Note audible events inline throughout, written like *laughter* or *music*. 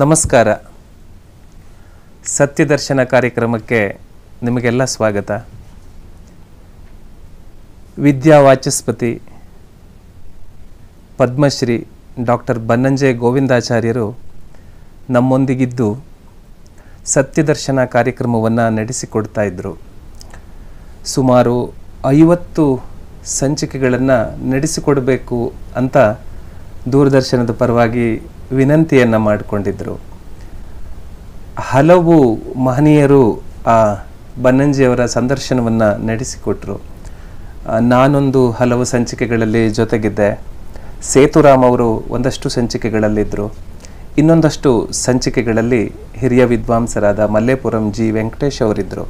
ನಮಸ್ಕಾರ ಸತ್ಯದರ್ಶನ ಕಾರ್ಯಕ್ರಮಕ್ಕೆ ನಿಮಗೆಲ್ಲ ಸ್ವಾಗತ ವಿದ್ಯಾ ವಾಚಸ್ಪತಿ ಪದ್ಮಶ್ರೀ ಡಾಕ್ಟರ್ ಬನ್ನಂಜೆ ಗೋವಿಂದಾಚಾರ್ಯರು ನಮ್ಮೊಂದಿಗಿದ್ದು ಸತ್ಯದರ್ಶನ ಕಾರ್ಯಕ್ರಮವನ್ನು ನಡೆಸಿಕೊಡ್ತಾ ಇದ್ದರು ಸುಮಾರು ಐವತ್ತು ಸಂಚಿಕೆಗಳನ್ನು ನಡೆಸಿಕೊಡಬೇಕು ಅಂತ ದೂರದರ್ಶನದ ಪರವಾಗಿ ವಿನಂತಿಯನ್ನು ಮಾಡಿಕೊಂಡಿದ್ದರು ಹಲವು ಮಹನೀಯರು ಆ ಬನ್ನಂಜಿಯವರ ಸಂದರ್ಶನವನ್ನು ನಡೆಸಿಕೊಟ್ರು ನಾನೊಂದು ಹಲವು ಸಂಚಿಕೆಗಳಲ್ಲಿ ಜೊತೆಗಿದ್ದೆ ಸೇತುರಾಮ್ ಅವರು ಒಂದಷ್ಟು ಸಂಚಿಕೆಗಳಲ್ಲಿದ್ದರು ಇನ್ನೊಂದಷ್ಟು ಸಂಚಿಕೆಗಳಲ್ಲಿ ಹಿರಿಯ ವಿದ್ವಾಂಸರಾದ ಮಲ್ಲೇಪುರಂ ಜಿ ವೆಂಕಟೇಶ್ ಅವರಿದ್ದರು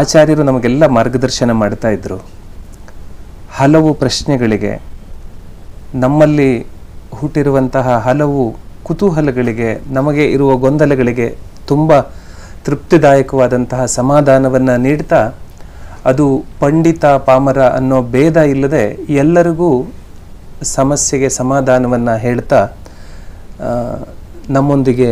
ಆಚಾರ್ಯರು ನಮಗೆಲ್ಲ ಮಾರ್ಗದರ್ಶನ ಮಾಡ್ತಾ ಇದ್ದರು ಹಲವು ಪ್ರಶ್ನೆಗಳಿಗೆ ನಮ್ಮಲ್ಲಿ ಹುಟ್ಟಿರುವಂತಹ ಹಲವು ಕುತೂಹಲಗಳಿಗೆ ನಮಗೆ ಇರುವ ಗೊಂದಲಗಳಿಗೆ ತುಂಬ ತೃಪ್ತಿದಾಯಕವಾದಂತಹ ಸಮಾಧಾನವನ್ನು ನೀಡ್ತಾ ಅದು ಪಂಡಿತ ಪಾಮರ ಅನ್ನೋ ಭೇದ ಇಲ್ಲದೆ ಎಲ್ಲರಿಗೂ ಸಮಸ್ಯೆಗೆ ಸಮಾಧಾನವನ್ನು ಹೇಳ್ತಾ ನಮ್ಮೊಂದಿಗೆ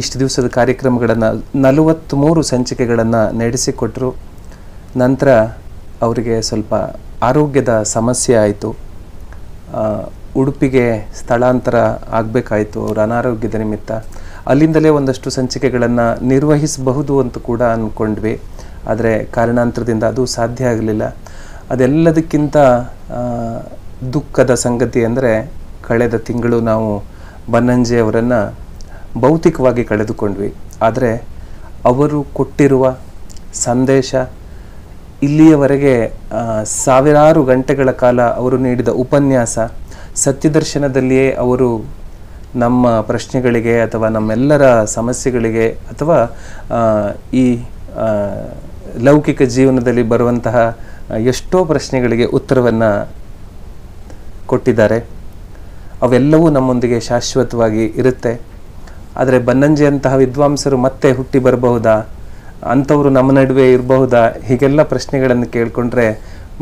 ಇಷ್ಟು ದಿವಸದ ಕಾರ್ಯಕ್ರಮಗಳನ್ನು ನಲವತ್ತ್ಮೂರು ಸಂಚಿಕೆಗಳನ್ನು ನಡೆಸಿಕೊಟ್ಟರು ನಂತರ ಅವರಿಗೆ ಸ್ವಲ್ಪ ಆರೋಗ್ಯದ ಸಮಸ್ಯೆ ಆಯಿತು ಉಡುಪಿಗೆ ಸ್ಥಳಾಂತರ ಆಗಬೇಕಾಯಿತು ಅವರ ಅನಾರೋಗ್ಯದ ನಿಮಿತ್ತ ಅಲ್ಲಿಂದಲೇ ಒಂದಷ್ಟು ಸಂಚಿಕೆಗಳನ್ನು ನಿರ್ವಹಿಸಬಹುದು ಅಂತ ಕೂಡ ಅಂದ್ಕೊಂಡ್ವಿ ಆದರೆ ಕಾರಣಾಂತರದಿಂದ ಅದು ಸಾಧ್ಯ ಆಗಲಿಲ್ಲ ಅದೆಲ್ಲದಕ್ಕಿಂತ ದುಃಖದ ಸಂಗತಿ ಅಂದರೆ ಕಳೆದ ತಿಂಗಳು ನಾವು ಬನ್ನಂಜೆಯವರನ್ನು ಭೌತಿಕವಾಗಿ ಕಳೆದುಕೊಂಡ್ವಿ ಆದರೆ ಅವರು ಕೊಟ್ಟಿರುವ ಸಂದೇಶ ಇಲ್ಲಿಯವರೆಗೆ ಸಾವಿರಾರು ಗಂಟೆಗಳ ಕಾಲ ಅವರು ನೀಡಿದ ಉಪನ್ಯಾಸ ಸತ್ಯದರ್ಶನದಲ್ಲಿಯೇ ಅವರು ನಮ್ಮ ಪ್ರಶ್ನೆಗಳಿಗೆ ಅಥವಾ ನಮ್ಮೆಲ್ಲರ ಸಮಸ್ಯೆಗಳಿಗೆ ಅಥವಾ ಈ ಲೌಕಿಕ ಜೀವನದಲ್ಲಿ ಬರುವಂತಹ ಎಷ್ಟೋ ಪ್ರಶ್ನೆಗಳಿಗೆ ಉತ್ತರವನ್ನು ಕೊಟ್ಟಿದ್ದಾರೆ ಅವೆಲ್ಲವೂ ನಮ್ಮೊಂದಿಗೆ ಶಾಶ್ವತವಾಗಿ ಇರುತ್ತೆ ಆದರೆ ಬನ್ನಂಜೆಯಂತಹ ವಿದ್ವಾಂಸರು ಮತ್ತೆ ಹುಟ್ಟಿ ಬರಬಹುದಾ ಅಂಥವರು ನಮ್ಮ ನಡುವೆ ಇರಬಹುದಾ ಹೀಗೆಲ್ಲ ಪ್ರಶ್ನೆಗಳನ್ನು ಕೇಳಿಕೊಂಡ್ರೆ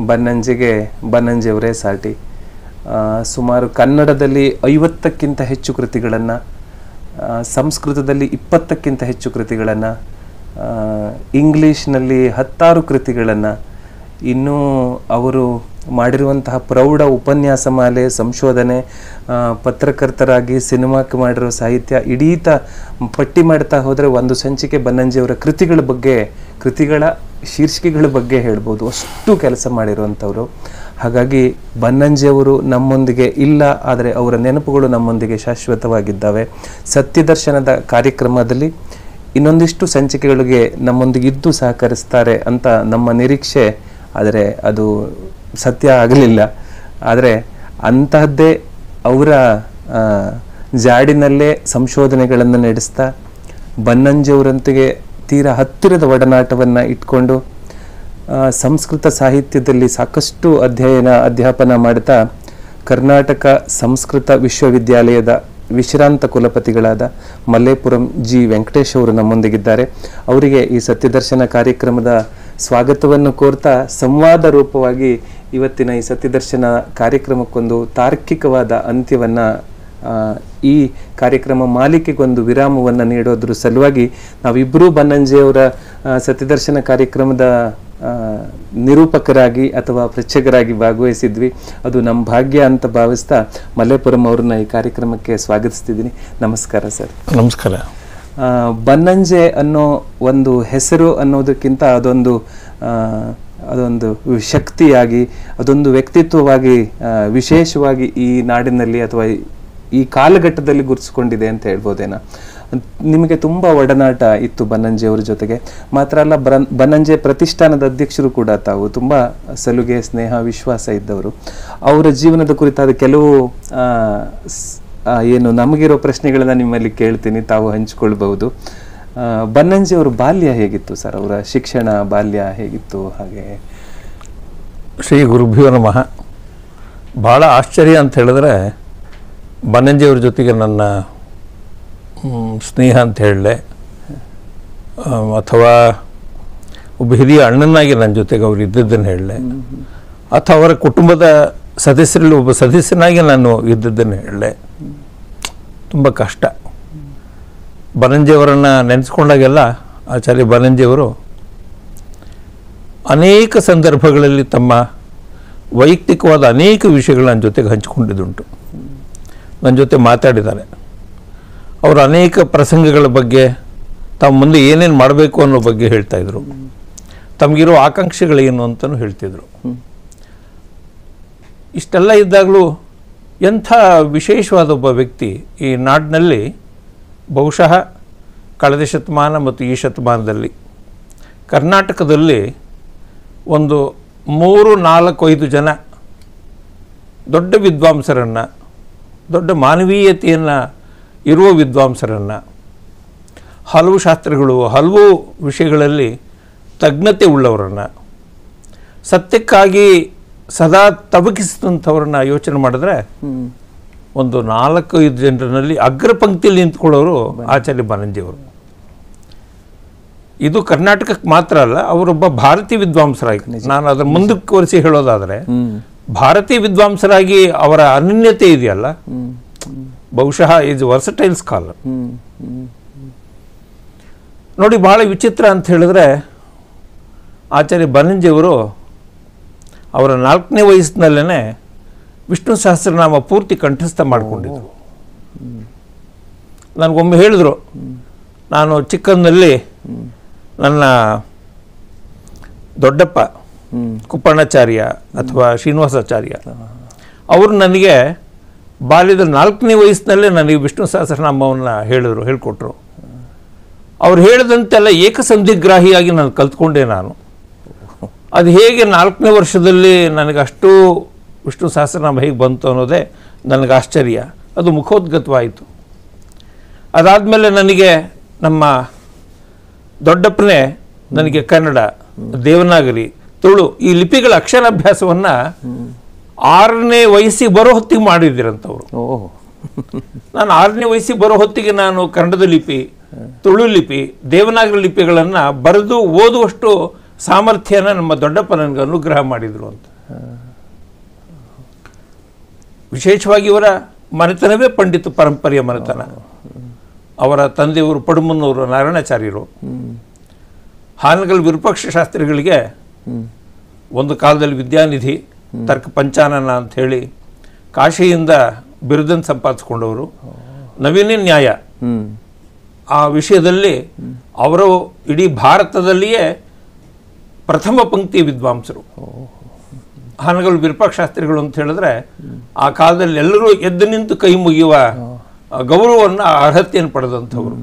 ಬನ್ನಂಜೆಗೆ ಬನ್ನಂಜೆಯವರೇ ಸಾಟಿ ಸುಮಾರು ಕನ್ನಡದಲ್ಲಿ ಐವತ್ತಕ್ಕಿಂತ ಹೆಚ್ಚು ಕೃತಿಗಳನ್ನು ಸಂಸ್ಕೃತದಲ್ಲಿ ಇಪ್ಪತ್ತಕ್ಕಿಂತ ಹೆಚ್ಚು ಕೃತಿಗಳನ್ನು ಇಂಗ್ಲೀಷ್ನಲ್ಲಿ ಹತ್ತಾರು ಕೃತಿಗಳನ್ನು ಇನ್ನೂ ಅವರು ಮಾಡಿರುವಂತಹ ಪ್ರೌಢ ಉಪನ್ಯಾಸ ಮಾಲೆ ಸಂಶೋಧನೆ ಪತ್ರಕರ್ತರಾಗಿ ಸಿನಿಮಾಕ್ಕೆ ಮಾಡಿರೋ ಸಾಹಿತ್ಯ ಇಡೀತ ಪಟ್ಟಿ ಮಾಡ್ತಾ ಹೋದರೆ ಒಂದು ಸಂಚಿಕೆ ಬನ್ನಂಜಿಯವರ ಕೃತಿಗಳ ಬಗ್ಗೆ ಕೃತಿಗಳ ಶೀರ್ಷಿಕೆಗಳ ಬಗ್ಗೆ ಹೇಳ್ಬೋದು ಅಷ್ಟು ಕೆಲಸ ಮಾಡಿರುವಂಥವ್ರು ಹಾಗಾಗಿ ಬನ್ನಂಜಿಯವರು ನಮ್ಮೊಂದಿಗೆ ಇಲ್ಲ ಆದರೆ ಅವರ ನೆನಪುಗಳು ನಮ್ಮೊಂದಿಗೆ ಶಾಶ್ವತವಾಗಿದ್ದಾವೆ ಸತ್ಯದರ್ಶನದ ಕಾರ್ಯಕ್ರಮದಲ್ಲಿ ಇನ್ನೊಂದಿಷ್ಟು ಸಂಚಿಕೆಗಳಿಗೆ ನಮ್ಮೊಂದಿಗೆ ಇದ್ದು ಸಹಕರಿಸ್ತಾರೆ ಅಂತ ನಮ್ಮ ನಿರೀಕ್ಷೆ ಆದರೆ ಅದು ಸತ್ಯ ಆಗಲಿಲ್ಲ ಆದರೆ ಅಂತಹದ್ದೇ ಅವರ ಜಾಡಿನಲ್ಲೇ ಸಂಶೋಧನೆಗಳನ್ನು ನಡೆಸ್ತಾ ಬನ್ನಂಜಿಯವರೊಂದಿಗೆ ತೀರ ಹತ್ತಿರದ ಒಡನಾಟವನ್ನು ಇಟ್ಕೊಂಡು ಸಂಸ್ಕೃತ ಸಾಹಿತ್ಯದಲ್ಲಿ ಸಾಕಷ್ಟು ಅಧ್ಯಯನ ಅಧ್ಯಾಪನ ಮಾಡ್ತಾ ಕರ್ನಾಟಕ ಸಂಸ್ಕೃತ ವಿಶ್ವವಿದ್ಯಾಲಯದ ವಿಶ್ರಾಂತ ಕುಲಪತಿಗಳಾದ ಮಲ್ಲೇಪುರಂ ಜಿ ವೆಂಕಟೇಶ್ ಅವರು ನಮ್ಮೊಂದಿಗಿದ್ದಾರೆ ಅವರಿಗೆ ಈ ಸತ್ಯದರ್ಶನ ಕಾರ್ಯಕ್ರಮದ ಸ್ವಾಗತವನ್ನು ಕೋರ್ತಾ ಸಂವಾದ ರೂಪವಾಗಿ ಇವತ್ತಿನ ಈ ಸತ್ಯದರ್ಶನ ಕಾರ್ಯಕ್ರಮಕ್ಕೊಂದು ತಾರ್ಕಿಕವಾದ ಅಂತ್ಯವನ್ನು ಈ ಕಾರ್ಯಕ್ರಮ ಮಾಲಿಕೆಗೊಂದು ವಿರಾಮವನ್ನು ನೀಡೋದ್ರ ಸಲುವಾಗಿ ನಾವಿಬ್ಬರೂ ಬನ್ನಂಜೆಯವರ ಸತ್ಯದರ್ಶನ ಕಾರ್ಯಕ್ರಮದ ನಿರೂಪಕರಾಗಿ ಅಥವಾ ಪ್ರೇಕ್ಷಕರಾಗಿ ಭಾಗವಹಿಸಿದ್ವಿ ಅದು ನಮ್ಮ ಭಾಗ್ಯ ಅಂತ ಭಾವಿಸ್ತಾ ಮಲ್ಲೇಪುರಂ ಅವ್ರನ್ನ ಈ ಕಾರ್ಯಕ್ರಮಕ್ಕೆ ಸ್ವಾಗತಿಸ್ತಿದ್ದೀನಿ ನಮಸ್ಕಾರ ಸರ್ ನಮಸ್ಕಾರ ಬನ್ನಂಜೆ ಅನ್ನೋ ಒಂದು ಹೆಸರು ಅನ್ನೋದಕ್ಕಿಂತ ಅದೊಂದು ಅದೊಂದು ಶಕ್ತಿಯಾಗಿ ಅದೊಂದು ವ್ಯಕ್ತಿತ್ವವಾಗಿ ವಿಶೇಷವಾಗಿ ಈ ನಾಡಿನಲ್ಲಿ ಅಥವಾ ಈ ಕಾಲಘಟ್ಟದಲ್ಲಿ ಗುರುತಿಸಿಕೊಂಡಿದೆ ಅಂತ ಹೇಳ್ಬೋದೇನಾ ನಿಮಗೆ ತುಂಬ ಒಡನಾಟ ಇತ್ತು ಅವರ ಜೊತೆಗೆ ಮಾತ್ರ ಅಲ್ಲ ಬನ್ನಂಜೆ ಪ್ರತಿಷ್ಠಾನದ ಅಧ್ಯಕ್ಷರು ಕೂಡ ತಾವು ತುಂಬ ಸಲುಗೆ ಸ್ನೇಹ ವಿಶ್ವಾಸ ಇದ್ದವರು ಅವರ ಜೀವನದ ಕುರಿತಾದ ಕೆಲವು ಏನು ನಮಗಿರೋ ಪ್ರಶ್ನೆಗಳನ್ನ ನಿಮ್ಮಲ್ಲಿ ಕೇಳ್ತೀನಿ ತಾವು ಹಂಚಿಕೊಳ್ಬಹುದು ಬನ್ನಂಜೆ ಅವರ ಬಾಲ್ಯ ಹೇಗಿತ್ತು ಸರ್ ಅವರ ಶಿಕ್ಷಣ ಬಾಲ್ಯ ಹೇಗಿತ್ತು ಹಾಗೆ ಶ್ರೀ ಗುರುಭ್ಯೋ ನಮಃ ಭಾಳ ಆಶ್ಚರ್ಯ ಅಂತ ಹೇಳಿದ್ರೆ ಬನ್ನಂಜಿಯವ್ರ ಜೊತೆಗೆ ನನ್ನ ಸ್ನೇಹ ಅಂತ ಹೇಳಲೆ ಅಥವಾ ಒಬ್ಬ ಹಿರಿಯ ಅಣ್ಣನಾಗಿ ನನ್ನ ಜೊತೆಗೆ ಅವ್ರು ಇದ್ದದ್ದನ್ನು ಹೇಳಲೆ ಅಥವಾ ಅವರ ಕುಟುಂಬದ ಸದಸ್ಯರಲ್ಲಿ ಒಬ್ಬ ಸದಸ್ಯನಾಗಿ ನಾನು ಇದ್ದದ್ದನ್ನು ಹೇಳಲೆ ತುಂಬ ಕಷ್ಟ ಬನಂಜಿಯವರನ್ನು ನೆನೆಸ್ಕೊಂಡಾಗೆಲ್ಲ ಆಚಾರ್ಯ ಬನಂಜಿಯವರು ಅನೇಕ ಸಂದರ್ಭಗಳಲ್ಲಿ ತಮ್ಮ ವೈಯಕ್ತಿಕವಾದ ಅನೇಕ ವಿಷಯಗಳ ಜೊತೆಗೆ ಹಂಚಿಕೊಂಡಿದ್ದುಂಟು ನನ್ನ ಜೊತೆ ಮಾತಾಡಿದ್ದಾರೆ ಅವರು ಅನೇಕ ಪ್ರಸಂಗಗಳ ಬಗ್ಗೆ ತಮ್ಮ ಮುಂದೆ ಏನೇನು ಮಾಡಬೇಕು ಅನ್ನೋ ಬಗ್ಗೆ ಹೇಳ್ತಾಯಿದ್ರು ತಮಗಿರೋ ಆಕಾಂಕ್ಷೆಗಳೇನು ಅಂತಲೂ ಹೇಳ್ತಿದ್ರು ಇಷ್ಟೆಲ್ಲ ಇದ್ದಾಗಲೂ ಎಂಥ ವಿಶೇಷವಾದ ಒಬ್ಬ ವ್ಯಕ್ತಿ ಈ ನಾಡಿನಲ್ಲಿ ಬಹುಶಃ ಕಳೆದ ಶತಮಾನ ಮತ್ತು ಈ ಶತಮಾನದಲ್ಲಿ ಕರ್ನಾಟಕದಲ್ಲಿ ಒಂದು ಮೂರು ನಾಲ್ಕು ಐದು ಜನ ದೊಡ್ಡ ವಿದ್ವಾಂಸರನ್ನು ದೊಡ್ಡ ಮಾನವೀಯತೆಯನ್ನು ಇರುವ ವಿದ್ವಾಂಸರನ್ನು ಹಲವು ಶಾಸ್ತ್ರಗಳು ಹಲವು ವಿಷಯಗಳಲ್ಲಿ ತಜ್ಞತೆ ಉಳ್ಳವರನ್ನು ಸತ್ಯಕ್ಕಾಗಿ ಸದಾ ತಬಕಿಸಿದಂಥವ್ರನ್ನ ಯೋಚನೆ ಮಾಡಿದ್ರೆ ಒಂದು ನಾಲ್ಕು ಐದು ಜನರಲ್ಲಿ ಅಗ್ರ ಪಂಕ್ತಿಯಲ್ಲಿ ನಿಂತ್ಕೊಳ್ಳೋರು ಆಚಾರ್ಯ ಬಾನಂಜಿಯವರು ಇದು ಕರ್ನಾಟಕಕ್ಕೆ ಮಾತ್ರ ಅಲ್ಲ ಅವರೊಬ್ಬ ಭಾರತೀಯ ವಿದ್ವಾಂಸರಾಗಿ ನಾನು ಅದರ ಮುಂದಕ್ಕೆ ಒರೆಸಿ ಹೇಳೋದಾದರೆ ಭಾರತೀಯ ವಿದ್ವಾಂಸರಾಗಿ ಅವರ ಅನನ್ಯತೆ ಇದೆಯಲ್ಲ ಬಹುಶಃ ಇಸ್ ವರ್ಸಟೈಲ್ ಸ್ಕಾಲ್ ನೋಡಿ ಭಾಳ ವಿಚಿತ್ರ ಅಂತ ಹೇಳಿದ್ರೆ ಆಚಾರ್ಯ ಬನಂಜಿಯವರು ಅವರ ನಾಲ್ಕನೇ ವಯಸ್ಸಿನಲ್ಲೇ ವಿಷ್ಣು ಸಹಸ್ರನಾಮ ಪೂರ್ತಿ ಕಂಠಸ್ಥ ಮಾಡಿಕೊಂಡಿದ್ರು ನನಗೊಮ್ಮೆ ಹೇಳಿದರು ನಾನು ಚಿಕ್ಕಂದಲ್ಲಿ ನನ್ನ ದೊಡ್ಡಪ್ಪ ಕುಪ್ಪಣಾಚಾರ್ಯ ಅಥವಾ ಶ್ರೀನಿವಾಸಾಚಾರ್ಯ ಅವರು ನನಗೆ ಬಾಲ್ಯದ ನಾಲ್ಕನೇ ವಯಸ್ಸಿನಲ್ಲೇ ನನಗೆ ವಿಷ್ಣು ಸಹಸ್ರನಾಮವನ್ನು ಹೇಳಿದರು ಹೇಳಿಕೊಟ್ರು ಅವ್ರು ಹೇಳಿದಂತೆಲ್ಲ ಏಕಸಂಧಿಗ್ರಾಹಿಯಾಗಿ ನಾನು ಕಲ್ತ್ಕೊಂಡೆ ನಾನು ಅದು ಹೇಗೆ ನಾಲ್ಕನೇ ವರ್ಷದಲ್ಲಿ ನನಗಷ್ಟು ವಿಷ್ಣು ಸಹಸ್ರನಾಮ ಹೇಗೆ ಬಂತು ಅನ್ನೋದೇ ನನಗೆ ಆಶ್ಚರ್ಯ ಅದು ಮುಖೋದ್ಗತವಾಯಿತು ಅದಾದಮೇಲೆ ನನಗೆ ನಮ್ಮ ದೊಡ್ಡಪ್ಪನೇ ನನಗೆ ಕನ್ನಡ ದೇವನಾಗರಿ ತುಳು ಈ ಲಿಪಿಗಳ ಅಭ್ಯಾಸವನ್ನ ಆರನೇ ವಯಸ್ಸಿಗೆ ಬರೋ ಹೊತ್ತಿಗೆ ಮಾಡಿದಿರಂತವ್ರು ನಾನು ಆರನೇ ವಯಸ್ಸಿಗೆ ಬರೋ ಹೊತ್ತಿಗೆ ನಾನು ಕನ್ನಡದ ಲಿಪಿ ತುಳು ಲಿಪಿ ದೇವನಾಗರ ಲಿಪಿಗಳನ್ನು ಬರೆದು ಓದುವಷ್ಟು ಸಾಮರ್ಥ್ಯನ ನಮ್ಮ ದೊಡ್ಡಪ್ಪ ಅನುಗ್ರಹ ಮಾಡಿದರು ಅಂತ ವಿಶೇಷವಾಗಿ ಇವರ ಮನೆತನವೇ ಪಂಡಿತ ಪರಂಪರೆಯ ಮನೆತನ ಅವರ ತಂದೆಯವರು ಪಡುಮನ್ನೂರು ನಾರಾಯಣಾಚಾರ್ಯರು ಹಾನಗಲ್ ವಿರೂಪಾಕ್ಷ ಶಾಸ್ತ್ರಿಗಳಿಗೆ ಒಂದು ಕಾಲದಲ್ಲಿ ವಿದ್ಯಾನಿಧಿ ತರ್ಕ ಪಂಚಾನನ ಹೇಳಿ ಕಾಶಿಯಿಂದ ಬಿರುದನ್ನು ಸಂಪಾದಿಸ್ಕೊಂಡವರು ನವೀನ ನ್ಯಾಯ ಆ ವಿಷಯದಲ್ಲಿ ಅವರು ಇಡೀ ಭಾರತದಲ್ಲಿಯೇ ಪ್ರಥಮ ಪಂಕ್ತಿ ವಿದ್ವಾಂಸರು ಹಾನಗಲ್ ಶಾಸ್ತ್ರಿಗಳು ಅಂತ ಹೇಳಿದ್ರೆ ಆ ಕಾಲದಲ್ಲಿ ಎಲ್ಲರೂ ಎದ್ದು ನಿಂತು ಕೈ ಮುಗಿಯುವ ಗೌರವವನ್ನು ಅರ್ಹತೆಯನ್ನು ಪಡೆದಂಥವ್ರು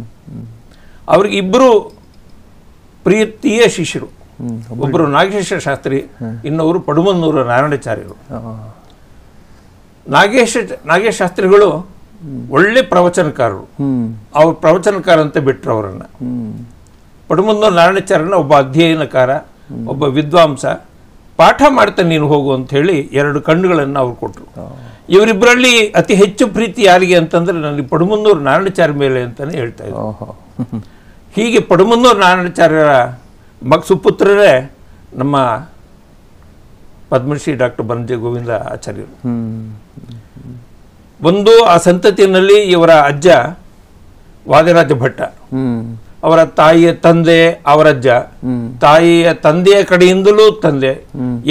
ಅವ್ರಿಗೆ ಇಬ್ಬರು ಪ್ರೀತಿಯ ಶಿಷ್ಯರು ಒಬ್ಬರು ನಾಗೇಶ ಶಾಸ್ತ್ರಿ ಇನ್ನೊಬ್ಬರು ಪಡುಮನ್ನೂರು ನಾರಾಯಣಾಚಾರ್ಯರು ನಾಗೇಶ ನಾಗೇಶ್ ಶಾಸ್ತ್ರಿಗಳು ಒಳ್ಳೆ ಪ್ರವಚನಕಾರರು ಅವ್ರ ಪ್ರವಚನಕಾರ ಅಂತ ಬಿಟ್ಟರು ಅವರನ್ನ ಪಡುಮನ್ನೂರು ನಾರಾಯಣಾಚಾರ್ಯನ ಒಬ್ಬ ಅಧ್ಯಯನಕಾರ ಒಬ್ಬ ವಿದ್ವಾಂಸ ಪಾಠ ಮಾಡ್ತಾ ನೀನು ಹೋಗು ಅಂತ ಹೇಳಿ ಎರಡು ಕಣ್ಣುಗಳನ್ನ ಅವ್ರು ಕೊಟ್ಟರು ಇವರಿಬ್ಬರಲ್ಲಿ ಅತಿ ಹೆಚ್ಚು ಪ್ರೀತಿ ಯಾರಿಗೆ ಅಂತಂದ್ರೆ ನನಗೆ ಪಡುಮನ್ನೂರು ನಾರಾಯಣಾಚಾರ್ಯ ಮೇಲೆ ಅಂತಾನೆ ಹೇಳ್ತಾ ಹೀಗೆ ಪಡುಮನ್ನೂರು ನಾರಾಯಣಾಚಾರ್ಯರ ಮಗ ಸುಪುತ್ರರೇ ನಮ್ಮ ಪದ್ಮಶ್ರೀ ಡಾಕ್ಟರ್ ಬಂದಿ ಗೋವಿಂದ ಆಚಾರ್ಯರು ಒಂದು ಆ ಸಂತತಿಯಲ್ಲಿ ಇವರ ಅಜ್ಜ ವಾದಿರಾಜ ಭಟ್ಟ ಅವರ ತಾಯಿಯ ತಂದೆ ಅವರಜ್ಜ ತಾಯಿಯ ತಂದೆಯ ಕಡೆಯಿಂದಲೂ ತಂದೆ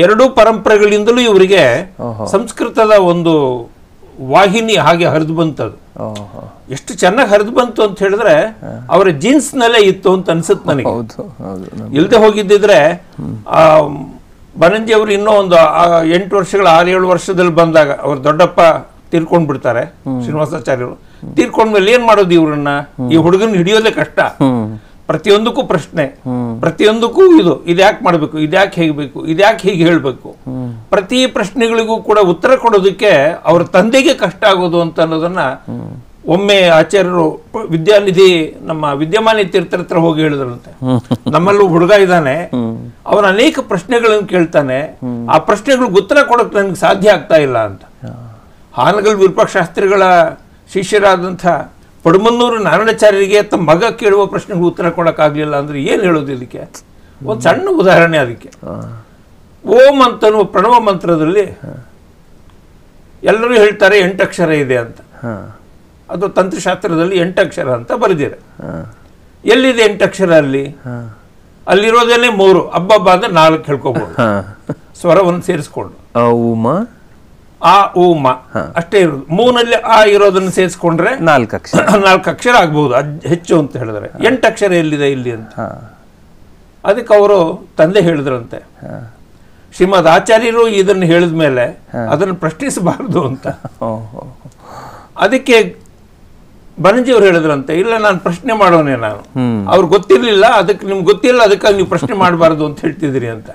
ಎರಡೂ ಪರಂಪರೆಗಳಿಂದಲೂ ಇವರಿಗೆ ಸಂಸ್ಕೃತದ ಒಂದು ವಾಹಿನಿ ಹಾಗೆ ಹರಿದು ಬಂತದು ಎಷ್ಟು ಚೆನ್ನಾಗಿ ಹರಿದು ಬಂತು ಅಂತ ಹೇಳಿದ್ರೆ ಅವರ ಜೀನ್ಸ್ ನಲ್ಲೇ ಇತ್ತು ಅಂತ ಅನ್ಸುತ್ತೆ ನನಗೆ ಇಲ್ಲದೆ ಹೋಗಿದ್ದಿದ್ರೆ ಆ ಬನಂಜಿ ಅವರು ಇನ್ನೂ ಒಂದು ಎಂಟು ವರ್ಷಗಳ ಆರು ಏಳು ವರ್ಷದಲ್ಲಿ ಬಂದಾಗ ಅವ್ರ ದೊಡ್ಡಪ್ಪ ತೀರ್ಕೊಂಡ್ ಬಿಡ್ತಾರೆ ಶ್ರೀನಿವಾಸಾಚಾರ್ಯರು ತೀರ್ಕೊಂಡ್ಮೇಲೆ ಏನ್ ಮಾಡೋದು ಇವ್ರನ್ನ ಈ ಹುಡುಗನ ಹಿಡಿಯೋದೇ ಕಷ್ಟ ಪ್ರತಿಯೊಂದಕ್ಕೂ ಪ್ರಶ್ನೆ ಪ್ರತಿಯೊಂದಕ್ಕೂ ಇದು ಇದ್ಯಾಕೆ ಮಾಡಬೇಕು ಇದ್ಯಾಕೆ ಹೇಗೆ ಬೇಕು ಇದ್ಯಾಕೆ ಹೀಗೆ ಹೇಳಬೇಕು ಪ್ರತಿ ಪ್ರಶ್ನೆಗಳಿಗೂ ಕೂಡ ಉತ್ತರ ಕೊಡೋದಕ್ಕೆ ಅವ್ರ ತಂದೆಗೆ ಕಷ್ಟ ಆಗೋದು ಅಂತ ಅನ್ನೋದನ್ನ ಒಮ್ಮೆ ಆಚಾರ್ಯರು ವಿದ್ಯಾನಿಧಿ ನಮ್ಮ ವಿದ್ಯಮಾನ ತೀರ್ಥರ ಹತ್ರ ಹೋಗಿ ಹೇಳಿದ್ರಂತೆ ನಮ್ಮಲ್ಲೂ ಹುಡುಗ ಇದ್ದಾನೆ ಅವನ ಅನೇಕ ಪ್ರಶ್ನೆಗಳನ್ನು ಕೇಳ್ತಾನೆ ಆ ಪ್ರಶ್ನೆಗಳಿಗೆ ಉತ್ತರ ಕೊಡಕ್ ನನಗೆ ಸಾಧ್ಯ ಆಗ್ತಾ ಇಲ್ಲ ಅಂತ ಹಾನಗಲ್ ವಿರೂಪ ಶಾಸ್ತ್ರಿಗಳ ಶಿಷ್ಯರಾದಂಥ ಪಡುಮನ್ನೂರು ನಾರಾಯಣಾಚಾರ್ಯರಿಗೆ ತಮ್ಮ ಮಗ ಕೇಳುವ ಪ್ರಶ್ನೆಗೆ ಉತ್ತರ ಕೊಡೋಕ್ಕಾಗಲಿಲ್ಲ ಅಂದರೆ ಏನು ಹೇಳೋದು ಇದಕ್ಕೆ ಒಂದು ಸಣ್ಣ ಉದಾಹರಣೆ ಅದಕ್ಕೆ ಓಂ ಅಂತನು ಪ್ರಣವ ಮಂತ್ರದಲ್ಲಿ ಎಲ್ಲರೂ ಹೇಳ್ತಾರೆ ಎಂಟಕ್ಷರ ಇದೆ ಅಂತ ಅದು ತಂತ್ರಶಾಸ್ತ್ರದಲ್ಲಿ ಎಂಟಕ್ಷರ ಅಂತ ಬರೆದಿರ ಎಲ್ಲಿದೆ ಎಂಟಕ್ಷರ ಅಲ್ಲಿ ಅಲ್ಲಿರೋದೇನೆ ಮೂರು ಹಬ್ಬ ಅಂದ್ರೆ ನಾಲ್ಕು ಹೇಳ್ಕೋಬಹುದು ಸ್ವರವನ್ನು ಸೇರಿಸ್ಕೊಂಡು ಆ ಓಮ ಅಷ್ಟೇ ಇರೋದು ಮೂನಲ್ಲಿ ಆ ಇರೋದನ್ನು ಸೇರಿಸ್ಕೊಂಡ್ರೆ ನಾಲ್ಕು ಅಕ್ಷರ *coughs* ನಾಲ್ಕು ಅಕ್ಷರ ಆಗಬಹುದು ಹೆಚ್ಚು ಅಂತ ಹೇಳಿದ್ರೆ ಎಂಟು ಅಕ್ಷರ ಎಲ್ಲಿದೆ ಇಲ್ಲಿ ಅಂತ ಅದಕ್ಕೆ ಅವರು ತಂದೆ ಹೇಳಿದ್ರಂತೆ ಶ್ರೀಮದ್ ಆಚಾರ್ಯರು ಇದನ್ನು ಹೇಳಿದ ಮೇಲೆ ಅದನ್ನು ಪ್ರಶ್ನಿಸಬಾರದು ಅಂತ ಅದಕ್ಕೆ ಬನಜಿಯವ್ರು ಹೇಳಿದ್ರಂತೆ ಇಲ್ಲ ನಾನು ಪ್ರಶ್ನೆ ಮಾಡೋನೆ ನಾನು ಅವ್ರು ಗೊತ್ತಿರಲಿಲ್ಲ ಅದಕ್ಕೆ ನಿಮ್ಗೆ ಗೊತ್ತಿಲ್ಲ ಅದಕ್ಕೆ ನೀವು ಪ್ರಶ್ನೆ ಮಾಡಬಾರ್ದು ಅಂತ ಹೇಳ್ತಿದ್ದೀರಿ ಅಂತ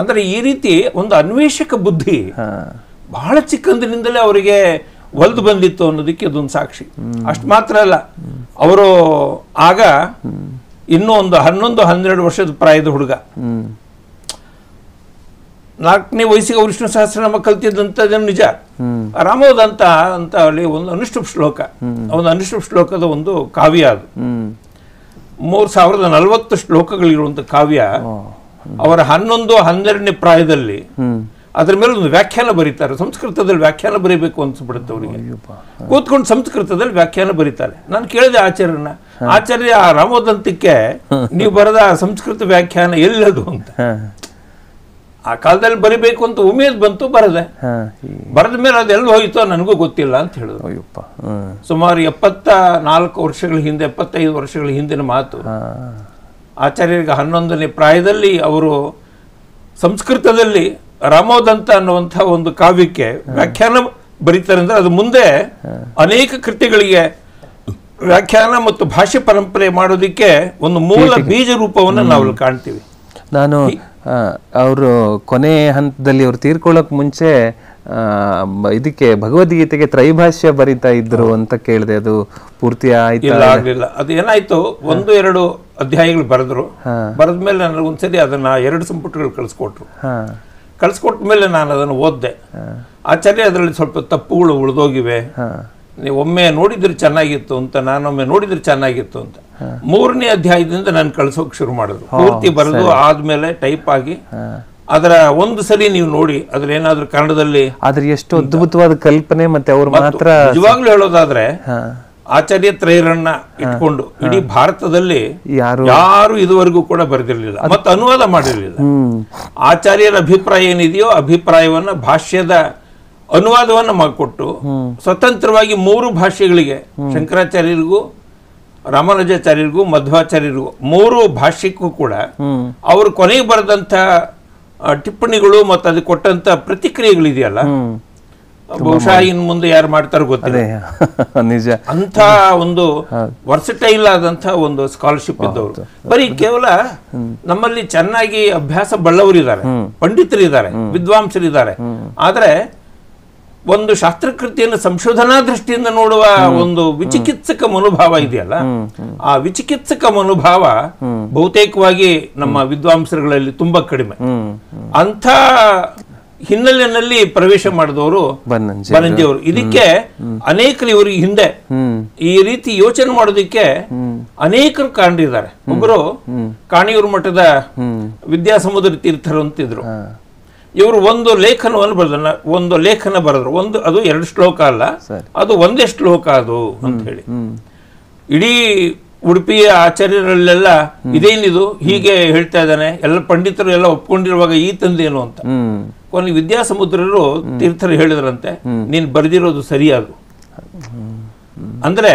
ಅಂದ್ರೆ ಈ ರೀತಿ ಒಂದು ಅನ್ವೇಷಕ ಬುದ್ಧಿ ಬಹಳ ಚಿಕ್ಕಂದಿನಿಂದಲೇ ಅವರಿಗೆ ಒಲ್ದು ಬಂದಿತ್ತು ಅನ್ನೋದಕ್ಕೆ ಅದೊಂದು ಸಾಕ್ಷಿ ಅಷ್ಟು ಮಾತ್ರ ಅಲ್ಲ ಅವರು ಆಗ ಇನ್ನೂ ಒಂದು ಹನ್ನೊಂದು ಹನ್ನೆರಡು ವರ್ಷದ ಪ್ರಾಯದ ಹುಡುಗ ನಾಲ್ಕನೇ ವಯಸ್ಸಿಗೆ ವಿಷ್ಣು ಸಹಸ್ರನಾಮ ಕಲ್ತಿದ್ದಂತ ನಿಜ ರಾಮೋದಂತ ಅಂತ ಅಲ್ಲಿ ಒಂದು ಅನುಷ್ಠುಪ್ ಶ್ಲೋಕ ಒಂದು ಅನುಷ್ಠುಪ್ ಶ್ಲೋಕದ ಒಂದು ಕಾವ್ಯ ಅದು ಮೂರ್ ಸಾವಿರದ ನಲವತ್ತು ಶ್ಲೋಕಗಳಿರುವಂಥ ಕಾವ್ಯ ಅವರ ಹನ್ನೊಂದು ಹನ್ನೆರಡನೇ ಪ್ರಾಯದಲ್ಲಿ ಅದ್ರ ಮೇಲೆ ಒಂದು ವ್ಯಾಖ್ಯಾನ ಬರೀತಾರೆ ಸಂಸ್ಕೃತದಲ್ಲಿ ವ್ಯಾಖ್ಯಾನ ಬರೀಬೇಕು ಅನ್ಸ್ಬಿಡುತ್ತೆ ಅವರಿಗೆ ಕೂತ್ಕೊಂಡು ಸಂಸ್ಕೃತದಲ್ಲಿ ವ್ಯಾಖ್ಯಾನ ಬರೀತಾರೆ ನಾನು ಕೇಳಿದೆ ಆಚಾರ್ಯನ ಆಚಾರ್ಯ ಆ ರಾಮೋದಂತಕ್ಕೆ ನೀವು ಬರೆದ ಸಂಸ್ಕೃತ ವ್ಯಾಖ್ಯಾನ ಎಲ್ಲದು ಅಂತ ಆ ಕಾಲದಲ್ಲಿ ಬರಿಬೇಕು ಅಂತ ಉಮೇದ್ ಬಂತು ಬರದೆ ಬರೆದ ಮೇಲೆ ಅದೆಲ್ಲ ಹೋಯ್ತೋ ನನಗೂ ಗೊತ್ತಿಲ್ಲ ಅಂತ ಹೇಳಿದ್ರು ಸುಮಾರು ಎಪ್ಪತ್ತ ನಾಲ್ಕು ವರ್ಷಗಳ ಹಿಂದೆ ಎಪ್ಪತ್ತೈದು ವರ್ಷಗಳ ಹಿಂದಿನ ಮಾತು ಆಚಾರ್ಯರಿಗೆ ಹನ್ನೊಂದನೇ ಪ್ರಾಯದಲ್ಲಿ ಅವರು ಸಂಸ್ಕೃತದಲ್ಲಿ ರಾಮೋದಂತ ಅನ್ನುವಂಥ ಒಂದು ಕಾವ್ಯಕ್ಕೆ ವ್ಯಾಖ್ಯಾನ ಬರೀತಾರೆ ಅಂದರೆ ಅದು ಮುಂದೆ ಅನೇಕ ಕೃತಿಗಳಿಗೆ ವ್ಯಾಖ್ಯಾನ ಮತ್ತು ಭಾಷೆ ಪರಂಪರೆ ಮಾಡೋದಕ್ಕೆ ಒಂದು ಮೂಲ ಬೀಜ ರೂಪವನ್ನು ನಾವು ಕಾಣ್ತೀವಿ ನಾನು ಅವರು ಕೊನೆ ಹಂತದಲ್ಲಿ ಅವರು ತೀರ್ಕೊಳ್ಳೋಕೆ ಮುಂಚೆ ಇದಕ್ಕೆ ಭಗವದ್ಗೀತೆಗೆ ತ್ರೈಭಾಷ್ಯ ಬರಿತಾ ಇದ್ರು ಅಂತ ಕೇಳಿದೆ ಅದು ಪೂರ್ತಿ ಆಯ್ತು ಅದು ಏನಾಯ್ತು ಒಂದು ಎರಡು ಅಧ್ಯಾಯಗಳು ಬರೆದ್ರು ಮೇಲೆ ನನಗೆ ಸರಿ ಅದನ್ನ ಎರಡು ಸಂಪುಟಗಳು ಕಳಿಸ್ಕೊಟ್ರು ಕಳಿಸ್ಕೊಟ್ಟ ಮೇಲೆ ನಾನು ಅದನ್ನು ಓದ್ದೆ ಆಚಾರ್ಯ ಅದರಲ್ಲಿ ಸ್ವಲ್ಪ ತಪ್ಪುಗಳು ಉಳಿದೋಗಿವೆ ನೀವು ಒಮ್ಮೆ ನೋಡಿದ್ರೆ ಚೆನ್ನಾಗಿತ್ತು ಅಂತ ನಾನೊಮ್ಮೆ ನೋಡಿದ್ರೆ ಚೆನ್ನಾಗಿತ್ತು ಅಂತ ಮೂರನೇ ಅಧ್ಯಾಯದಿಂದ ನಾನು ಕಳ್ಸೋಕೆ ಶುರು ಮಾಡಿದ್ರು ಪೂರ್ತಿ ಬರೆದು ಆದ್ಮೇಲೆ ಟೈಪ್ ಆಗಿ ಅದರ ಒಂದು ಸರಿ ನೀವು ನೋಡಿ ಅದ್ರ ಏನಾದ್ರೂ ಕನ್ನಡದಲ್ಲಿ ಅದ್ರ ಎಷ್ಟು ಅದ್ಭುತವಾದ ಕಲ್ಪನೆ ಮತ್ತೆ ಅವ್ರು ಮಾತ್ರ ನಿಜವಾಗ್ಲೂ ಹೇಳೋದಾದ್ರೆ ಆಚಾರ್ಯ ತ್ರೈರನ್ನ ಇಟ್ಕೊಂಡು ಇಡೀ ಭಾರತದಲ್ಲಿ ಯಾರು ಇದುವರೆಗೂ ಕೂಡ ಬರೆದಿರಲಿಲ್ಲ ಮತ್ತೆ ಅನುವಾದ ಮಾಡಿರಲಿಲ್ಲ ಆಚಾರ್ಯರ ಅಭಿಪ್ರಾಯ ಏನಿದೆಯೋ ಅಭಿಪ್ರಾಯವನ್ನ ಭಾಷ್ಯದ ಅನುವಾದವನ್ನು ಮಾಡಿಕೊಟ್ಟು ಸ್ವತಂತ್ರವಾಗಿ ಮೂರು ಭಾಷೆಗಳಿಗೆ ಶಂಕರಾಚಾರ್ಯರಿಗೂ ರಾಮಾನುಜಾಚಾರ್ಯರಿಗೂ ಮಧ್ವಾಚಾರ್ಯರಿಗೂ ಮೂರು ಭಾಷೆಗೂ ಕೂಡ ಅವರು ಕೊನೆಗೆ ಬರೆದಂತ ಟಿಪ್ಪಣಿಗಳು ಮತ್ತು ಅದಕ್ಕೆ ಕೊಟ್ಟಂತ ಪ್ರತಿಕ್ರಿಯೆಗಳಿದೆಯಲ್ಲ ಬಹುಶಃ ಇನ್ ಮುಂದೆ ಯಾರು ಮಾಡ್ತಾರೋ ಗೊತ್ತಿಲ್ಲ *laughs* ನಿಜ ಅಂತ ಒಂದು ವರ್ಸಟೈಲ್ ಆದಂತ ಒಂದು ಸ್ಕಾಲರ್ಶಿಪ್ ಇದ್ದವರು ಬರೀ ಕೇವಲ ನಮ್ಮಲ್ಲಿ ಚೆನ್ನಾಗಿ ಅಭ್ಯಾಸ ಬಳ್ಳವರಿದ್ದಾರೆ ಪಂಡಿತರಿದ್ದಾರೆ ಇದ್ದಾರೆ ಆದ್ರೆ ಒಂದು ಶಾಸ್ತ್ರಕೃತಿಯನ್ನು ಸಂಶೋಧನಾ ದೃಷ್ಟಿಯಿಂದ ನೋಡುವ ಒಂದು ವಿಚಿಕಿತ್ಸಕ ಮನೋಭಾವ ಇದೆಯಲ್ಲ ಆ ವಿಚಿಕಿತ್ಸಕ ಮನೋಭಾವ ಬಹುತೇಕವಾಗಿ ನಮ್ಮ ವಿದ್ವಾಂಸರುಗಳಲ್ಲಿ ತುಂಬಾ ಕಡಿಮೆ ಅಂತ ಹಿನ್ನೆಲೆಯಲ್ಲಿ ಪ್ರವೇಶ ಮಾಡಿದವರು ಬನಂಜಿ ಅವರು ಇದಕ್ಕೆ ಅನೇಕರು ಇವರಿಗೆ ಹಿಂದೆ ಈ ರೀತಿ ಯೋಚನೆ ಮಾಡೋದಕ್ಕೆ ಅನೇಕರು ಕಾಣಿದ್ದಾರೆ ಒಬ್ಬರು ಕಾಣಿಯೂರು ಮಠದ ವಿದ್ಯಾಸಮುದ್ರ ತೀರ್ಥರು ಅಂತಿದ್ರು ಇವರು ಒಂದು ಲೇಖನವನ್ನು ಬರೆದ ಒಂದು ಲೇಖನ ಬರೆದ್ರು ಒಂದು ಅದು ಎರಡು ಶ್ಲೋಕ ಅಲ್ಲ ಅದು ಒಂದೇ ಶ್ಲೋಕ ಅದು ಅಂತ ಹೇಳಿ ಇಡೀ ಉಡುಪಿಯ ಆಚಾರ್ಯರಲ್ಲೆಲ್ಲ ಇದೇನಿದು ಹೀಗೆ ಹೇಳ್ತಾ ಇದ್ದಾನೆ ಎಲ್ಲ ಪಂಡಿತರು ಎಲ್ಲ ಒಪ್ಕೊಂಡಿರುವಾಗ ಈ ತಂದೇನು ಅಂತ ಕೊನೆಗೆ ವಿದ್ಯಾಸಮುದ್ರರು ತೀರ್ಥರು ಹೇಳಿದ್ರಂತೆ ನೀನು ಬರೆದಿರೋದು ಸರಿಯಾದು ಅಂದ್ರೆ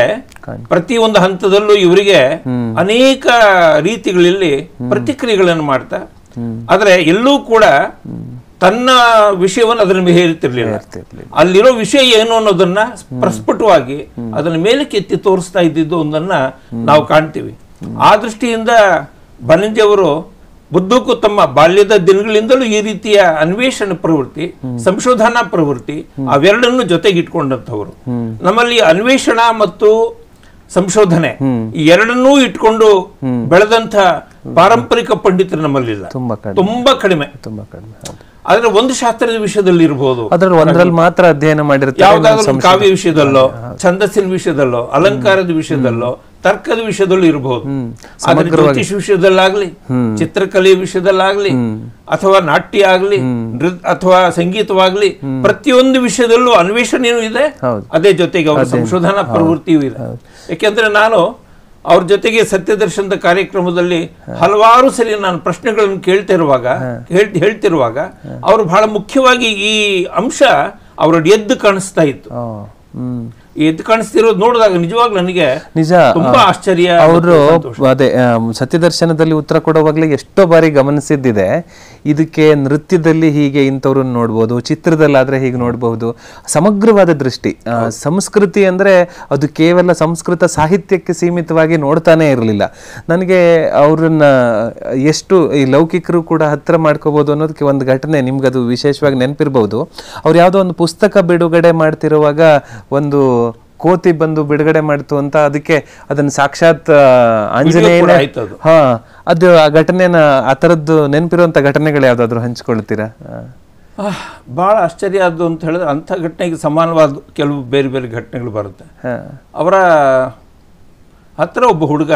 ಪ್ರತಿ ಒಂದು ಹಂತದಲ್ಲೂ ಇವರಿಗೆ ಅನೇಕ ರೀತಿಗಳಲ್ಲಿ ಪ್ರತಿಕ್ರಿಯೆಗಳನ್ನು ಮಾಡ್ತಾ ಆದ್ರೆ ಎಲ್ಲೂ ಕೂಡ ತನ್ನ ವಿಷಯವನ್ನು ಅದರ ಮೇಲೆ ಅಲ್ಲಿರೋ ವಿಷಯ ಏನು ಅನ್ನೋದನ್ನ ಪ್ರಸ್ಫುಟವಾಗಿ ಅದನ್ನ ಮೇಲೆ ಕೆತ್ತಿ ತೋರಿಸ್ತಾ ಇದ್ದಿದ್ದು ಒಂದನ್ನ ನಾವು ಕಾಣ್ತೀವಿ ಆ ದೃಷ್ಟಿಯಿಂದ ಬನಂಜಿಯವರು ಬುದ್ಧಕ್ಕೂ ತಮ್ಮ ಬಾಲ್ಯದ ದಿನಗಳಿಂದಲೂ ಈ ರೀತಿಯ ಅನ್ವೇಷಣೆ ಪ್ರವೃತ್ತಿ ಸಂಶೋಧನಾ ಪ್ರವೃತ್ತಿ ಅವೆರಡನ್ನು ಜೊತೆಗಿಟ್ಕೊಂಡಂಥವ್ರು ನಮ್ಮಲ್ಲಿ ಅನ್ವೇಷಣಾ ಮತ್ತು ಸಂಶೋಧನೆ ಎರಡನ್ನೂ ಇಟ್ಕೊಂಡು ಬೆಳೆದಂತ ಪಾರಂಪರಿಕ ಪಂಡಿತರು ನಮ್ಮಲ್ಲಿ ತುಂಬಾ ಕಡಿಮೆ ತುಂಬಾ ಕಡಿಮೆ ಆದ್ರೆ ಒಂದು ಶಾಸ್ತ್ರದ ವಿಷಯದಲ್ಲಿ ಇರಬಹುದು ಮಾತ್ರ ಅಧ್ಯಯನ ಮಾಡಿರ್ತಾರೆ ಯಾವ್ದಾದ್ರು ಕಾವ್ಯ ವಿಷಯದಲ್ಲೋ ಛಂದಸ್ಸಿನ ವಿಷಯದಲ್ಲೋ ಅಲಂಕಾರದ ವಿಷಯದಲ್ಲೋ ತರ್ಕದ ವಿಷಯದಲ್ಲೂ ಇರಬಹುದು ಆದರೆ ಜ್ಯೋತಿಷ್ ಚಿತ್ರಕಲೆ ವಿಷಯದಲ್ಲಾಗ್ಲಿ ಅಥವಾ ನಾಟ್ಯ ಆಗಲಿ ಅಥವಾ ಸಂಗೀತವಾಗ್ಲಿ ಪ್ರತಿಯೊಂದು ವಿಷಯದಲ್ಲೂ ಏನು ಇದೆ ಅದೇ ಜೊತೆಗೆ ಅವರ ಸಂಶೋಧನಾ ಪ್ರವೃತ್ತಿಯೂ ಇದೆ ಯಾಕೆಂದ್ರೆ ನಾನು ಅವ್ರ ಜೊತೆಗೆ ಸತ್ಯದರ್ಶನದ ಕಾರ್ಯಕ್ರಮದಲ್ಲಿ ಹಲವಾರು ಸರಿ ನಾನು ಪ್ರಶ್ನೆಗಳನ್ನು ಕೇಳ್ತಿರುವಾಗ ಹೇಳ್ತಿರುವಾಗ ಅವರು ಬಹಳ ಮುಖ್ಯವಾಗಿ ಈ ಅಂಶ ಅವರ ಎದ್ದು ಕಾಣಿಸ್ತಾ ಇತ್ತು ಎದ್ದು ಕಾಣಿಸ್ತಿರೋದು ನೋಡಿದಾಗ ನಿಜವಾಗ್ಲೂ ನನಗೆ ನಿಜ ತುಂಬಾ ಆಶ್ಚರ್ಯ ಅವರು ಅದೇ ಸತ್ಯದರ್ಶನದಲ್ಲಿ ಉತ್ತರ ಕೊಡುವಾಗಲೇ ಎಷ್ಟೋ ಬಾರಿ ಗಮನಿಸಿದ್ದಿದೆ ಇದಕ್ಕೆ ನೃತ್ಯದಲ್ಲಿ ಹೀಗೆ ಇಂಥವ್ರನ್ನ ನೋಡ್ಬೋದು ಚಿತ್ರದಲ್ಲಾದ್ರೆ ಹೀಗೆ ನೋಡಬಹುದು ಸಮಗ್ರವಾದ ದೃಷ್ಟಿ ಸಂಸ್ಕೃತಿ ಅಂದರೆ ಅದು ಕೇವಲ ಸಂಸ್ಕೃತ ಸಾಹಿತ್ಯಕ್ಕೆ ಸೀಮಿತವಾಗಿ ನೋಡ್ತಾನೆ ಇರಲಿಲ್ಲ ನನಗೆ ಅವ್ರನ್ನ ಎಷ್ಟು ಈ ಲೌಕಿಕರು ಕೂಡ ಹತ್ತಿರ ಮಾಡ್ಕೋಬೋದು ಅನ್ನೋದಕ್ಕೆ ಒಂದು ಘಟನೆ ನಿಮ್ಗೆ ಅದು ವಿಶೇಷವಾಗಿ ನೆನಪಿರ್ಬೋದು ಅವ್ರು ಯಾವುದೋ ಒಂದು ಪುಸ್ತಕ ಬಿಡುಗಡೆ ಮಾಡ್ತಿರುವಾಗ ಒಂದು ಕೋತಿ ಬಂದು ಬಿಡುಗಡೆ ಮಾಡಿತು ಅಂತ ಅದಕ್ಕೆ ಅದನ್ನ ಸಾಕ್ಷಾತ್ ಆಂಜನೇಯ ಹಾ ಅದು ಆ ಘಟನೆನ ಆ ತರದ್ದು ನೆನಪಿರುವಂತ ಘಟನೆಗಳು ಯಾವ್ದಾದ್ರು ಹಂಚ್ಕೊಳ್ತೀರಾ ಬಹಳ ಆಶ್ಚರ್ಯ ಆದ್ದು ಅಂತ ಹೇಳಿದ್ರೆ ಅಂಥ ಘಟನೆಗೆ ಸಮಾನವಾದ ಕೆಲವು ಬೇರೆ ಬೇರೆ ಘಟನೆಗಳು ಬರುತ್ತೆ ಅವರ ಹತ್ರ ಒಬ್ಬ ಹುಡುಗ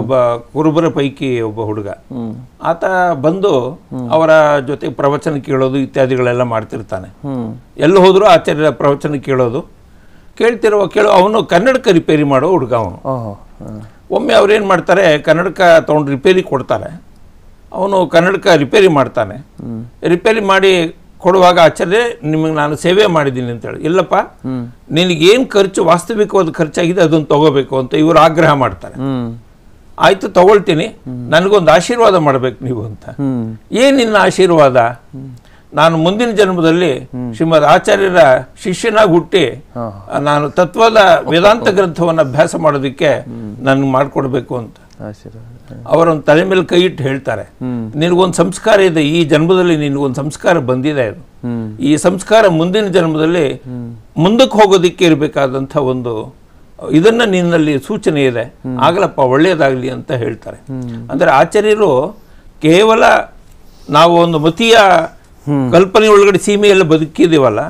ಒಬ್ಬ ಕುರುಬರ ಪೈಕಿ ಒಬ್ಬ ಹುಡುಗ ಆತ ಬಂದು ಅವರ ಜೊತೆ ಪ್ರವಚನ ಕೇಳೋದು ಇತ್ಯಾದಿಗಳೆಲ್ಲ ಮಾಡ್ತಿರ್ತಾನೆ ಎಲ್ಲಿ ಹೋದ್ರೂ ಆಚಾರ್ಯ ಪ್ರವಚನ ಕೇಳೋದು ಕೇಳ್ತಿರುವ ಕೇಳೋ ಅವನು ಕನ್ನಡಕ ರಿಪೇರಿ ಮಾಡೋ ಹುಡುಗ ಅವನು ಒಮ್ಮೆ ಅವ್ರೇನು ಮಾಡ್ತಾರೆ ಕನ್ನಡಕ ತೊಗೊಂಡು ರಿಪೇರಿ ಕೊಡ್ತಾರೆ ಅವನು ಕನ್ನಡಕ ರಿಪೇರಿ ಮಾಡ್ತಾನೆ ರಿಪೇರಿ ಮಾಡಿ ಕೊಡುವಾಗ ಆಚಾರ್ಯ ನಿಮಗೆ ನಾನು ಸೇವೆ ಮಾಡಿದ್ದೀನಿ ಅಂತೇಳಿ ಇಲ್ಲಪ್ಪ ನಿನಗೇನು ಖರ್ಚು ವಾಸ್ತವಿಕವಾದ ಖರ್ಚಾಗಿದೆ ಅದನ್ನು ತಗೋಬೇಕು ಅಂತ ಇವರು ಆಗ್ರಹ ಮಾಡ್ತಾರೆ ಆಯಿತು ತಗೊಳ್ತೀನಿ ನನಗೊಂದು ಆಶೀರ್ವಾದ ಮಾಡಬೇಕು ನೀವು ಅಂತ ಏನಿನ್ನ ಆಶೀರ್ವಾದ ನಾನು ಮುಂದಿನ ಜನ್ಮದಲ್ಲಿ ಶ್ರೀಮದ್ ಆಚಾರ್ಯರ ಶಿಷ್ಯನಾಗಿ ಹುಟ್ಟಿ ನಾನು ತತ್ವದ ವೇದಾಂತ ಗ್ರಂಥವನ್ನು ಅಭ್ಯಾಸ ಮಾಡೋದಕ್ಕೆ ನನಗೆ ಮಾಡಿಕೊಡ್ಬೇಕು ಅಂತ ಅವರೊಂದು ತಲೆ ಮೇಲೆ ಕೈ ಇಟ್ಟು ಹೇಳ್ತಾರೆ ನಿನಗೊಂದು ಸಂಸ್ಕಾರ ಇದೆ ಈ ಜನ್ಮದಲ್ಲಿ ನಿನಗೊಂದು ಸಂಸ್ಕಾರ ಬಂದಿದೆ ಅದು ಈ ಸಂಸ್ಕಾರ ಮುಂದಿನ ಜನ್ಮದಲ್ಲಿ ಮುಂದಕ್ಕೆ ಹೋಗೋದಿಕ್ಕೆ ಇರಬೇಕಾದಂಥ ಒಂದು ಇದನ್ನ ನಿನ್ನಲ್ಲಿ ಸೂಚನೆ ಇದೆ ಆಗಲಪ್ಪ ಒಳ್ಳೆಯದಾಗಲಿ ಅಂತ ಹೇಳ್ತಾರೆ ಅಂದ್ರೆ ಆಚಾರ್ಯರು ಕೇವಲ ನಾವು ಒಂದು ಮತೀಯ ಕಲ್ಪನೆ ಒಳಗಡೆ ಸೀಮೆಯೆಲ್ಲ ಬದುಕಿದೀವಲ್ಲ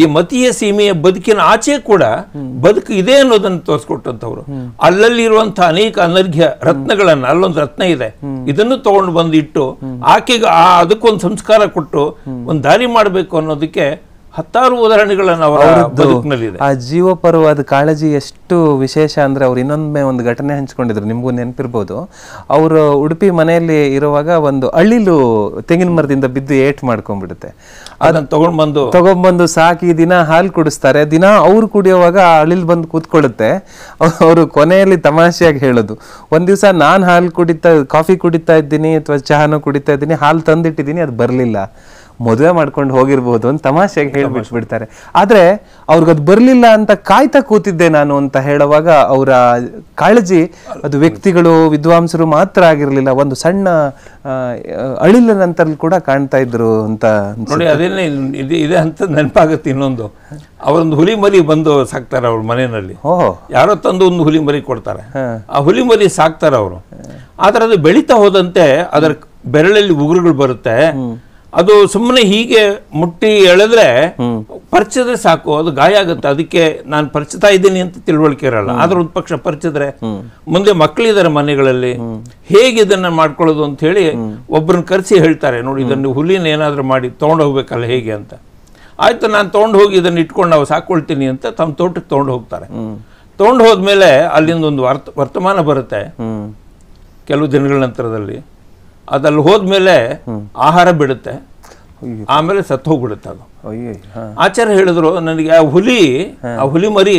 ಈ ಮತೀಯ ಸೀಮೆಯ ಬದುಕಿನ ಆಚೆ ಕೂಡ ಬದುಕು ಇದೆ ಅನ್ನೋದನ್ನ ತೋರಿಸ್ಕೊಟ್ಟಂತವ್ರು ಅಲ್ಲಲ್ಲಿ ಇರುವಂತಹ ಅನೇಕ ಅನರ್ಘ್ಯ ರತ್ನಗಳನ್ನ ಅಲ್ಲೊಂದು ರತ್ನ ಇದೆ ಇದನ್ನು ತಗೊಂಡು ಬಂದಿಟ್ಟು ಇಟ್ಟು ಆಕೆಗೆ ಆ ಅದಕ್ಕೊಂದು ಸಂಸ್ಕಾರ ಕೊಟ್ಟು ಒಂದು ದಾರಿ ಮಾಡಬೇಕು ಅನ್ನೋದಕ್ಕೆ ಹತ್ತಾರು ಉದಾಹರಣೆಗಳನ್ನು ಅವರದ್ದು ಆ ಜೀವಪರವಾದ ಕಾಳಜಿ ಎಷ್ಟು ವಿಶೇಷ ಅಂದ್ರೆ ಅವ್ರು ಇನ್ನೊಮ್ಮೆ ಒಂದು ಘಟನೆ ಹಂಚ್ಕೊಂಡಿದ್ರು ನಿಮ್ಗೂ ನೆನಪಿರ್ಬೋದು ಅವರು ಉಡುಪಿ ಮನೆಯಲ್ಲಿ ಇರುವಾಗ ಒಂದು ಅಳಿಲು ತೆಂಗಿನ ಮರದಿಂದ ಬಿದ್ದು ಏಟ್ ಮಾಡ್ಕೊಂಡ್ಬಿಡುತ್ತೆ ಅದನ್ನು ತಗೊಂಡ್ಬಂದು ತಗೊಂಡ್ಬಂದು ಸಾಕಿ ದಿನ ಹಾಲು ಕುಡಿಸ್ತಾರೆ ದಿನ ಅವ್ರು ಕುಡಿಯುವಾಗ ಆ ಅಳಿಲು ಬಂದು ಕೂತ್ಕೊಳ್ಳುತ್ತೆ ಅವರು ಕೊನೆಯಲ್ಲಿ ತಮಾಷೆಯಾಗಿ ಹೇಳೋದು ಒಂದು ದಿವಸ ನಾನು ಹಾಲು ಕುಡಿತಾ ಕಾಫಿ ಕುಡಿತಾ ಇದ್ದೀನಿ ಅಥವಾ ಚಹಾನು ಕುಡಿತಾ ಇದ್ದೀನಿ ಹಾಲು ತಂದಿಟ್ಟಿದ್ದೀನಿ ಅದು ಬರಲಿಲ್ಲ ಮದುವೆ ಮಾಡ್ಕೊಂಡು ಹೋಗಿರ್ಬೋದು ಅಂತ ತಮಾಷೆಗೆ ಹೇಳ್ಬಿಟ್ಬಿಡ್ತಾರೆ ಆದ್ರೆ ಅವ್ರಿಗದು ಬರಲಿಲ್ಲ ಅಂತ ಕಾಯ್ತಾ ಕೂತಿದ್ದೆ ನಾನು ಅಂತ ಹೇಳುವಾಗ ಅವರ ಕಾಳಜಿ ಅದು ವ್ಯಕ್ತಿಗಳು ವಿದ್ವಾಂಸರು ಮಾತ್ರ ಆಗಿರಲಿಲ್ಲ ಒಂದು ಸಣ್ಣ ಅಳಿಲ ನಂತರ ಕೂಡ ಕಾಣ್ತಾ ಇದ್ರು ಅಂತ ನೋಡಿ ಅದೇನೇ ಇದೆ ಅಂತ ನೆನಪಾಗುತ್ತೆ ಇನ್ನೊಂದು ಅವರೊಂದು ಹುಲಿ ಮರಿ ಬಂದು ಸಾಕ್ತಾರೆ ಅವ್ರ ಮನೆಯಲ್ಲಿ ಯಾರೋ ತಂದು ಒಂದು ಹುಲಿ ಮರಿ ಕೊಡ್ತಾರೆ ಆ ಹುಲಿ ಮರಿ ಸಾಕ್ತಾರೆ ಅವರು ಆದ್ರೆ ಅದು ಬೆಳೀತಾ ಹೋದಂತೆ ಅದರ ಬೆರಳಲ್ಲಿ ಉಗುರುಗಳು ಬರುತ್ತೆ ಅದು ಸುಮ್ಮನೆ ಹೀಗೆ ಮುಟ್ಟಿ ಎಳೆದ್ರೆ ಪರಿಚಿದ್ರೆ ಸಾಕು ಅದು ಗಾಯ ಆಗುತ್ತೆ ಅದಕ್ಕೆ ನಾನು ಪರಿಚಿತಾ ಇದ್ದೀನಿ ಅಂತ ತಿಳುವಳಿಕೆ ಇರಲ್ಲ ಆದ್ರೂ ಒಂದು ಪಕ್ಷ ಪರಿಚಿದ್ರೆ ಮುಂದೆ ಮಕ್ಕಳಿದ್ದಾರೆ ಮನೆಗಳಲ್ಲಿ ಹೇಗೆ ಇದನ್ನ ಮಾಡ್ಕೊಳ್ಳೋದು ಅಂತ ಹೇಳಿ ಒಬ್ಬರನ್ನ ಕರೆಸಿ ಹೇಳ್ತಾರೆ ನೋಡಿ ಇದನ್ನು ಹುಲಿನ ಏನಾದರೂ ಮಾಡಿ ತೊಗೊಂಡು ಹೋಗ್ಬೇಕಲ್ಲ ಹೇಗೆ ಅಂತ ಆಯ್ತು ನಾನು ತೊಗೊಂಡು ಹೋಗಿ ಇದನ್ನ ಇಟ್ಕೊಂಡು ನಾವು ಸಾಕೊಳ್ತೀನಿ ಅಂತ ತಮ್ಮ ತೋಟಕ್ಕೆ ತೊಗೊಂಡು ಹೋಗ್ತಾರೆ ತೊಗೊಂಡು ಹೋದ್ಮೇಲೆ ಅಲ್ಲಿಂದ ಒಂದು ವರ್ತಮಾನ ಬರುತ್ತೆ ಕೆಲವು ದಿನಗಳ ನಂತರದಲ್ಲಿ ಅದಲ್ಲಿ ಹೋದ್ಮೇಲೆ ಆಹಾರ ಬಿಡುತ್ತೆ ಆಮೇಲೆ ಸತ್ತು ಹೋಗ್ಬಿಡುತ್ತೆ ಅದು ಆಚಾರ್ಯ ಹೇಳಿದ್ರು ನನಗೆ ಆ ಹುಲಿ ಆ ಹುಲಿ ಮರಿ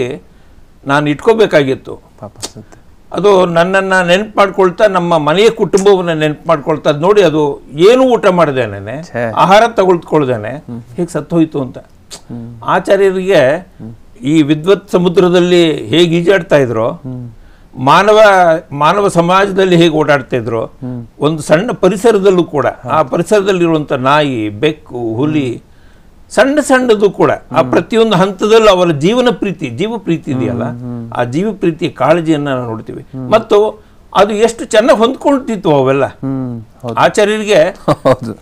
ನಾನು ಇಟ್ಕೋಬೇಕಾಗಿತ್ತು ಅದು ನನ್ನನ್ನು ನೆನಪು ಮಾಡ್ಕೊಳ್ತಾ ನಮ್ಮ ಮನೆಯ ಕುಟುಂಬವನ್ನ ನೆನಪು ಮಾಡ್ಕೊಳ್ತಾ ನೋಡಿ ಅದು ಏನು ಊಟ ಮಾಡಿದೇನೆ ಆಹಾರ ತಗೊಳ್ತಕೊಳ್ದೇನೆ ಹೀಗೆ ಸತ್ತೋಯ್ತು ಅಂತ ಆಚಾರ್ಯರಿಗೆ ಈ ವಿದ್ವತ್ ಸಮುದ್ರದಲ್ಲಿ ಹೇಗೆ ಈಜಾಡ್ತಾ ಇದ್ರು ಮಾನವ ಮಾನವ ಸಮಾಜದಲ್ಲಿ ಹೇಗೆ ಓಡಾಡ್ತಾ ಇದ್ರು ಒಂದು ಸಣ್ಣ ಪರಿಸರದಲ್ಲೂ ಕೂಡ ಆ ಪರಿಸರದಲ್ಲಿರುವಂಥ ನಾಯಿ ಬೆಕ್ಕು ಹುಲಿ ಸಣ್ಣ ಸಣ್ಣದು ಕೂಡ ಆ ಪ್ರತಿಯೊಂದು ಹಂತದಲ್ಲೂ ಅವರ ಜೀವನ ಪ್ರೀತಿ ಜೀವ ಪ್ರೀತಿ ಇದೆಯಲ್ಲ ಆ ಜೀವ ಪ್ರೀತಿಯ ಕಾಳಜಿಯನ್ನು ನೋಡ್ತೀವಿ ಮತ್ತು ಅದು ಎಷ್ಟು ಚೆನ್ನಾಗಿ ಹೊಂದ್ಕೊಳ್ತಿತ್ತು ಅವೆಲ್ಲ ಆಚಾರ್ಯರಿಗೆ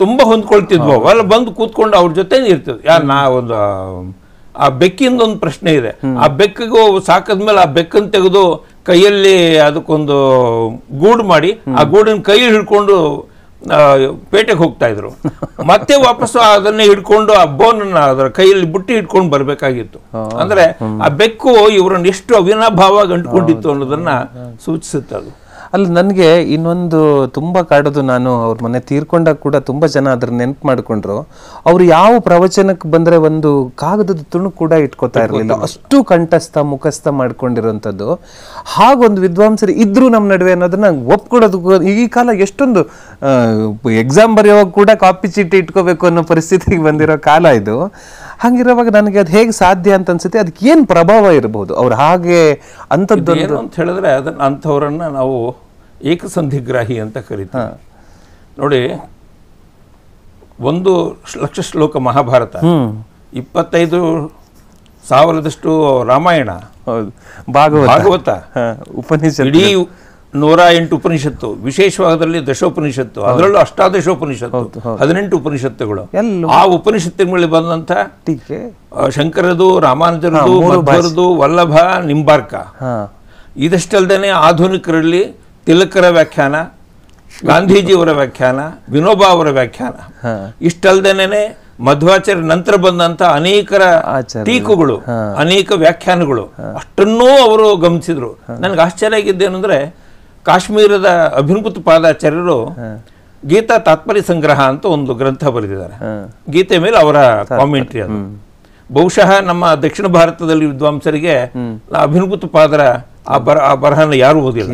ತುಂಬಾ ಹೊಂದ್ಕೊಳ್ತಿದ್ವು ಅವೆಲ್ಲ ಬಂದು ಕೂತ್ಕೊಂಡು ಅವ್ರ ಜೊತೆ ಇರ್ತಿದ್ವು ಯಾರು ನಾ ಒಂದು ಆ ಬೆಕ್ಕಿಂದ ಒಂದು ಪ್ರಶ್ನೆ ಇದೆ ಆ ಬೆಕ್ಕಿಗೂ ಸಾಕದ್ಮೇಲೆ ಆ ಬೆಕ್ಕನ್ನು ತೆಗೆದು ಕೈಯಲ್ಲಿ ಅದಕ್ಕೊಂದು ಗೂಡು ಮಾಡಿ ಆ ಗೂಡನ್ನು ಕೈಯಲ್ಲಿ ಹಿಡ್ಕೊಂಡು ಪೇಟೆಗೆ ಹೋಗ್ತಾ ಇದ್ರು *laughs* ಮತ್ತೆ ವಾಪಸ್ಸು ಅದನ್ನೇ ಹಿಡ್ಕೊಂಡು ಆ ಬೋನನ್ನ ಅದರ ಕೈಯಲ್ಲಿ ಬುಟ್ಟಿ ಹಿಡ್ಕೊಂಡು ಬರಬೇಕಾಗಿತ್ತು ಅಂದ್ರೆ ಆ ಬೆಕ್ಕು ಇವರನ್ನ ಎಷ್ಟು ಅವಿನಾಭಾವ ಅಂಟ್ಕೊಂಡಿತ್ತು ಅನ್ನೋದನ್ನ ಸೂಚಿಸುತ್ತೆ ಅದು ಅಲ್ಲಿ ನನಗೆ ಇನ್ನೊಂದು ತುಂಬ ಕಾಡೋದು ನಾನು ಅವ್ರ ಮನೆ ತೀರ್ಕೊಂಡಾಗ ಕೂಡ ತುಂಬ ಜನ ಅದ್ರ ನೆನಪು ಮಾಡಿಕೊಂಡ್ರು ಅವರು ಯಾವ ಪ್ರವಚನಕ್ಕೆ ಬಂದರೆ ಒಂದು ಕಾಗದದ ತುಣು ಕೂಡ ಇಟ್ಕೋತಾ ಇರಲಿಲ್ಲ ಅಷ್ಟು ಕಂಠಸ್ಥ ಮುಖಸ್ಥ ಮಾಡ್ಕೊಂಡಿರೋಂಥದ್ದು ಹಾಗೊಂದು ವಿದ್ವಾಂಸರು ಇದ್ರೂ ನಮ್ಮ ನಡುವೆ ಅನ್ನೋದನ್ನ ಒಪ್ಕೊಡೋದು ಈ ಕಾಲ ಎಷ್ಟೊಂದು ಎಕ್ಸಾಮ್ ಬರೆಯುವಾಗ ಕೂಡ ಕಾಪಿ ಚೀಟಿ ಇಟ್ಕೋಬೇಕು ಅನ್ನೋ ಪರಿಸ್ಥಿತಿಗೆ ಬಂದಿರೋ ಕಾಲ ಇದು ಹಾಗಿರುವಾಗ ನನಗೆ ಅದು ಹೇಗೆ ಸಾಧ್ಯ ಅಂತ ಅನ್ಸುತ್ತೆ ಅದಕ್ಕೆ ಏನು ಪ್ರಭಾವ ಇರಬಹುದು ಅವ್ರು ಹಾಗೆ ಅಂಥದ್ದು ಅಂತ ಹೇಳಿದ್ರೆ ಅದನ್ನು ಅಂಥವ್ರನ್ನ ನಾವು ಏಕಸಂಧಿಗ್ರಾಹಿ ಅಂತ ಕರಿತೀವಿ ನೋಡಿ ಒಂದು ಲಕ್ಷ ಶ್ಲೋಕ ಮಹಾಭಾರತ ಇಪ್ಪತ್ತೈದು ಸಾವಿರದಷ್ಟು ರಾಮಾಯಣ ಭಾಗವತ ಉಪನಿಷತ್ ಇಡೀ ನೂರ ಎಂಟು ಉಪನಿಷತ್ತು ವಿಶೇಷವಾದಲ್ಲಿ ದಶೋಪನಿಷತ್ತು ಅದರಲ್ಲೂ ಅಷ್ಟಾದಶೋಪನಿಷತ್ತು ಹದಿನೆಂಟು ಉಪನಿಷತ್ತುಗಳು ಆ ಉಪನಿಷತ್ತಿನ ಮೇಲೆ ಶಂಕರದು ರಾಮಾನುಜರದು ಮಧ್ವರದು ವಲ್ಲಭ ನಿಂಬಾರ್ಕ ಇದಷ್ಟಲ್ದೇನೆ ಆಧುನಿಕರಲ್ಲಿ ತಿಲಕರ ವ್ಯಾಖ್ಯಾನ ಗಾಂಧೀಜಿಯವರ ವ್ಯಾಖ್ಯಾನ ವಿನೋಬಾ ಅವರ ವ್ಯಾಖ್ಯಾನ ಇಷ್ಟಲ್ದೇನೆ ಮಧ್ವಾಚಾರ್ಯ ನಂತರ ಬಂದಂತ ಅನೇಕರ ಟೀಕುಗಳು ಅನೇಕ ವ್ಯಾಖ್ಯಾನಗಳು ಅಷ್ಟನ್ನೂ ಅವರು ಗಮನಿಸಿದ್ರು ನನಗೆ ಆಶ್ಚರ್ಯ ಆಗಿದ್ದೇನೆಂದ್ರೆ ಕಾಶ್ಮೀರದ ಅಭಿನಭೂತ ಪಾದಾಚಾರ್ಯರು ಗೀತಾ ತಾತ್ಪರ್ಯ ಸಂಗ್ರಹ ಅಂತ ಒಂದು ಗ್ರಂಥ ಬರೆದಿದ್ದಾರೆ ಗೀತೆ ಮೇಲೆ ಅವರ ಕಾಮೆಂಟ್ರಿ ಅದು ಬಹುಶಃ ನಮ್ಮ ದಕ್ಷಿಣ ಭಾರತದಲ್ಲಿ ವಿದ್ವಾಂಸರಿಗೆ ಅಭಿನಭೂತ ಪಾದರ ಆ ಬರ ಆ ಬರಹನ ಯಾರು ಓದಿಲ್ಲ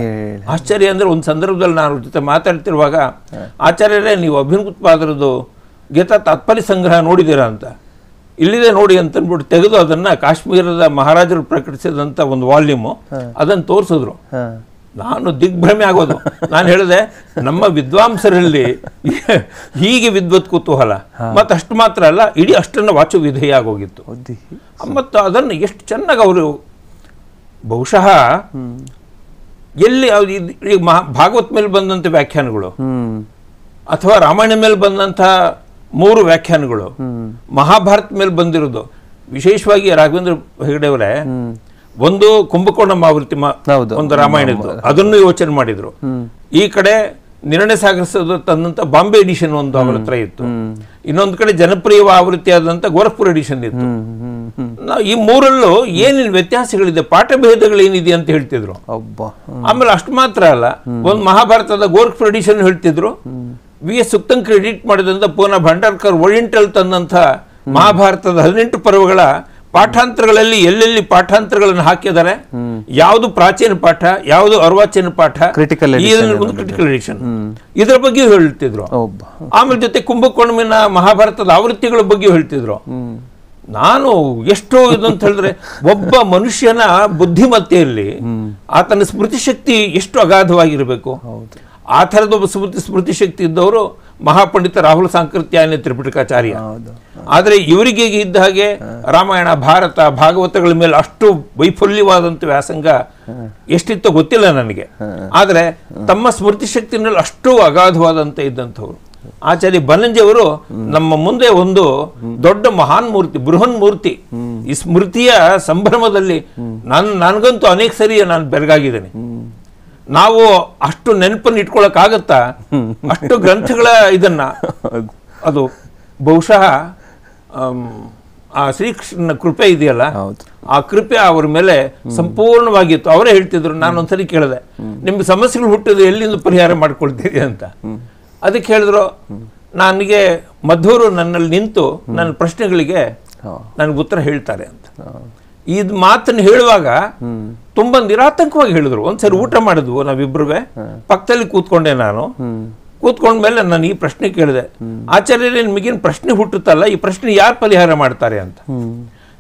ಆಶ್ಚರ್ಯ ಅಂದ್ರೆ ಒಂದು ಸಂದರ್ಭದಲ್ಲಿ ನಾನು ಜೊತೆ ಮಾತಾಡ್ತಿರುವಾಗ ಆಚಾರ್ಯರೇ ನೀವು ಅಭಿನಭೂತ ಪಾದರದು ಗೀತಾ ತಾತ್ಪರ್ಯ ಸಂಗ್ರಹ ನೋಡಿದ್ದೀರಾ ಅಂತ ಇಲ್ಲಿದೆ ನೋಡಿ ಅಂತನ್ಬಿಟ್ಟು ತೆಗೆದು ಅದನ್ನ ಕಾಶ್ಮೀರದ ಮಹಾರಾಜರು ಪ್ರಕಟಿಸಿದಂತ ಒಂದು ವಾಲ್ಯೂಮು ಅದನ್ನು ತೋರಿಸಿದ್ರು ನಾನು ದಿಗ್ಭ್ರಮೆ ಆಗೋದು ನಾನು ಹೇಳಿದೆ ನಮ್ಮ ವಿದ್ವಾಂಸರಲ್ಲಿ ಹೀಗೆ ವಿದ್ವತ್ ಕುತೂಹಲ ಮತ್ತು ಅಷ್ಟು ಮಾತ್ರ ಅಲ್ಲ ಇಡೀ ಅಷ್ಟನ್ನು ವಾಚು ವಿಧೇಯ ಆಗೋಗಿತ್ತು ಮತ್ತು ಅದನ್ನು ಎಷ್ಟು ಚೆನ್ನಾಗಿ ಅವರು ಬಹುಶಃ ಎಲ್ಲಿ ಈಗ ಮಹಾ ಭಾಗವತ್ ಮೇಲೆ ಬಂದಂಥ ವ್ಯಾಖ್ಯಾನಗಳು ಅಥವಾ ರಾಮಾಯಣ ಮೇಲೆ ಬಂದಂಥ ಮೂರು ವ್ಯಾಖ್ಯಾನಗಳು ಮಹಾಭಾರತ ಮೇಲೆ ಬಂದಿರೋದು ವಿಶೇಷವಾಗಿ ರಾಘವೇಂದ್ರ ಹೆಗಡೆಯವರೇ ಒಂದು ಕುಂಭಕೋಣಮ್ ಆವೃತ್ತಿ ಒಂದು ರಾಮಾಯಣ ಅದನ್ನು ಯೋಚನೆ ಮಾಡಿದ್ರು ಈ ಕಡೆ ನಿರ್ಣಯ ಸಾಗಿಸೋದು ತಂದಂತ ಬಾಂಬೆ ಎಡಿಷನ್ ಒಂದು ಅವರ ಹತ್ರ ಇತ್ತು ಇನ್ನೊಂದು ಕಡೆ ಜನಪ್ರಿಯ ಆವೃತ್ತಿ ಆದಂತ ಗೋರಖ್ಪುರ್ ಎಡಿಷನ್ ಇತ್ತು ಈ ಮೂರಲ್ಲೂ ಏನೇನು ವ್ಯತ್ಯಾಸಗಳಿದೆ ಪಾಠಭೇದಗಳು ಏನಿದೆ ಅಂತ ಹೇಳ್ತಿದ್ರು ಆಮೇಲೆ ಅಷ್ಟು ಮಾತ್ರ ಅಲ್ಲ ಒಂದು ಮಹಾಭಾರತದ ಗೋರಖ್ಪುರ್ ಎಡಿಷನ್ ಹೇಳ್ತಿದ್ರು ವಿ ಎಸ್ ಸುಕ್ತಂಗ್ ಕ್ರೆಡಿಟ್ ಮಾಡಿದಂತ ಪೂನಾ ಭಂಡಾರ್ಕರ್ ಒಳಿಂಟಲ್ ತಂದಂತ ಮಹಾಭಾರತದ ಹದಿನೆಂಟು ಪರ್ವಗಳ ಪಾಠಾಂತರಗಳಲ್ಲಿ ಎಲ್ಲೆಲ್ಲಿ ಪಾಠಾಂತರಗಳನ್ನು ಹಾಕಿದ್ದಾರೆ ಯಾವುದು ಪ್ರಾಚೀನ ಪಾಠ ಯಾವುದು ಅರ್ವಾಚೀನ ಪಾಠ ಕ್ರಿಟಿಕಲ್ ಕ್ರಿಟಿಕಲ್ ಎಡಿಷನ್ ಇದರ ಬಗ್ಗೆ ಹೇಳ್ತಿದ್ರು ಆಮೇಲೆ ಜೊತೆ ಕುಂಭಕೋಣಮಿನ ಮಹಾಭಾರತದ ಆವೃತ್ತಿಗಳ ಬಗ್ಗೆ ಹೇಳ್ತಿದ್ರು ನಾನು ಎಷ್ಟು ಇದು ಅಂತ ಹೇಳಿದ್ರೆ ಒಬ್ಬ ಮನುಷ್ಯನ ಬುದ್ಧಿಮತ್ತೆಯಲ್ಲಿ ಆತನ ಸ್ಮೃತಿ ಶಕ್ತಿ ಎಷ್ಟು ಅಗಾಧವಾಗಿರಬೇಕು ಆ ಥರದ ಒಬ್ಬ ಸ್ಮೃತಿ ಸ್ಮೃತಿ ಶಕ್ತಿ ಇದ್ದವರು ಮಹಾಪಂಡಿತ ರಾಹುಲ್ ಅನ್ನೋ ತ್ರಿಪಿಟಕಾಚಾರ್ಯ ಆದರೆ ಇವರಿಗೆ ಇದ್ದ ಹಾಗೆ ರಾಮಾಯಣ ಭಾರತ ಭಾಗವತಗಳ ಮೇಲೆ ಅಷ್ಟು ವೈಫಲ್ಯವಾದಂಥ ವ್ಯಾಸಂಗ ಎಷ್ಟಿತ್ತೋ ಗೊತ್ತಿಲ್ಲ ನನಗೆ ಆದರೆ ತಮ್ಮ ಸ್ಮೃತಿ ಶಕ್ತಿ ಮೇಲೆ ಅಷ್ಟು ಅಗಾಧವಾದಂತ ಇದ್ದಂಥವ್ರು ಆಚಾರ್ಯ ಬನಂಜಿಯವರು ನಮ್ಮ ಮುಂದೆ ಒಂದು ದೊಡ್ಡ ಮಹಾನ್ ಮೂರ್ತಿ ಬೃಹನ್ ಮೂರ್ತಿ ಈ ಸ್ಮೃತಿಯ ಸಂಭ್ರಮದಲ್ಲಿ ನಾನು ನನಗಂತೂ ಅನೇಕ ಸರಿ ನಾನು ಬೆರಗಾಗಿದ್ದೇನೆ ನಾವು ಅಷ್ಟು ನೆನಪನ್ನು ಇಟ್ಕೊಳ್ಳೋಕ್ಕಾಗತ್ತಾ ಅಷ್ಟು ಗ್ರಂಥಗಳ ಇದನ್ನ ಅದು ಬಹುಶಃ ಆ ಶ್ರೀಕೃಷ್ಣನ ಕೃಪೆ ಇದೆಯಲ್ಲ ಆ ಕೃಪೆ ಅವರ ಮೇಲೆ ಸಂಪೂರ್ಣವಾಗಿತ್ತು ಅವರೇ ಹೇಳ್ತಿದ್ರು ನಾನೊಂದ್ಸರಿ ಕೇಳಿದೆ ನಿಮ್ಗೆ ಸಮಸ್ಯೆಗಳು ಹುಟ್ಟಿದ್ರು ಎಲ್ಲಿಂದ ಪರಿಹಾರ ಮಾಡ್ಕೊಳ್ತೀರಿ ಅಂತ ಅದಕ್ಕೆ ಹೇಳಿದ್ರು ನನಗೆ ಮಧುರು ನನ್ನಲ್ಲಿ ನಿಂತು ನನ್ನ ಪ್ರಶ್ನೆಗಳಿಗೆ ನನಗೆ ಉತ್ತರ ಹೇಳ್ತಾರೆ ಅಂತ ಇದ್ ಮಾತನ್ನ ಹೇಳುವಾಗ ತುಂಬಾ ನಿರಾತಂಕವಾಗಿ ಹೇಳಿದ್ರು ಒಂದ್ಸರಿ ಊಟ ಮಾಡಿದ್ವು ನಾವಿಬ್ರುವೆ ಪಕ್ಕದಲ್ಲಿ ಕೂತ್ಕೊಂಡೆ ನಾನು ಕೂತ್ಕೊಂಡ್ಮೇಲೆ ನಾನು ಈ ಪ್ರಶ್ನೆ ಕೇಳಿದೆ ಆಚಾರ್ಯರೇ ನಿಮಗೇನು ಪ್ರಶ್ನೆ ಹುಟ್ಟುತ್ತಲ್ಲ ಈ ಪ್ರಶ್ನೆ ಯಾರು ಪರಿಹಾರ ಮಾಡ್ತಾರೆ ಅಂತ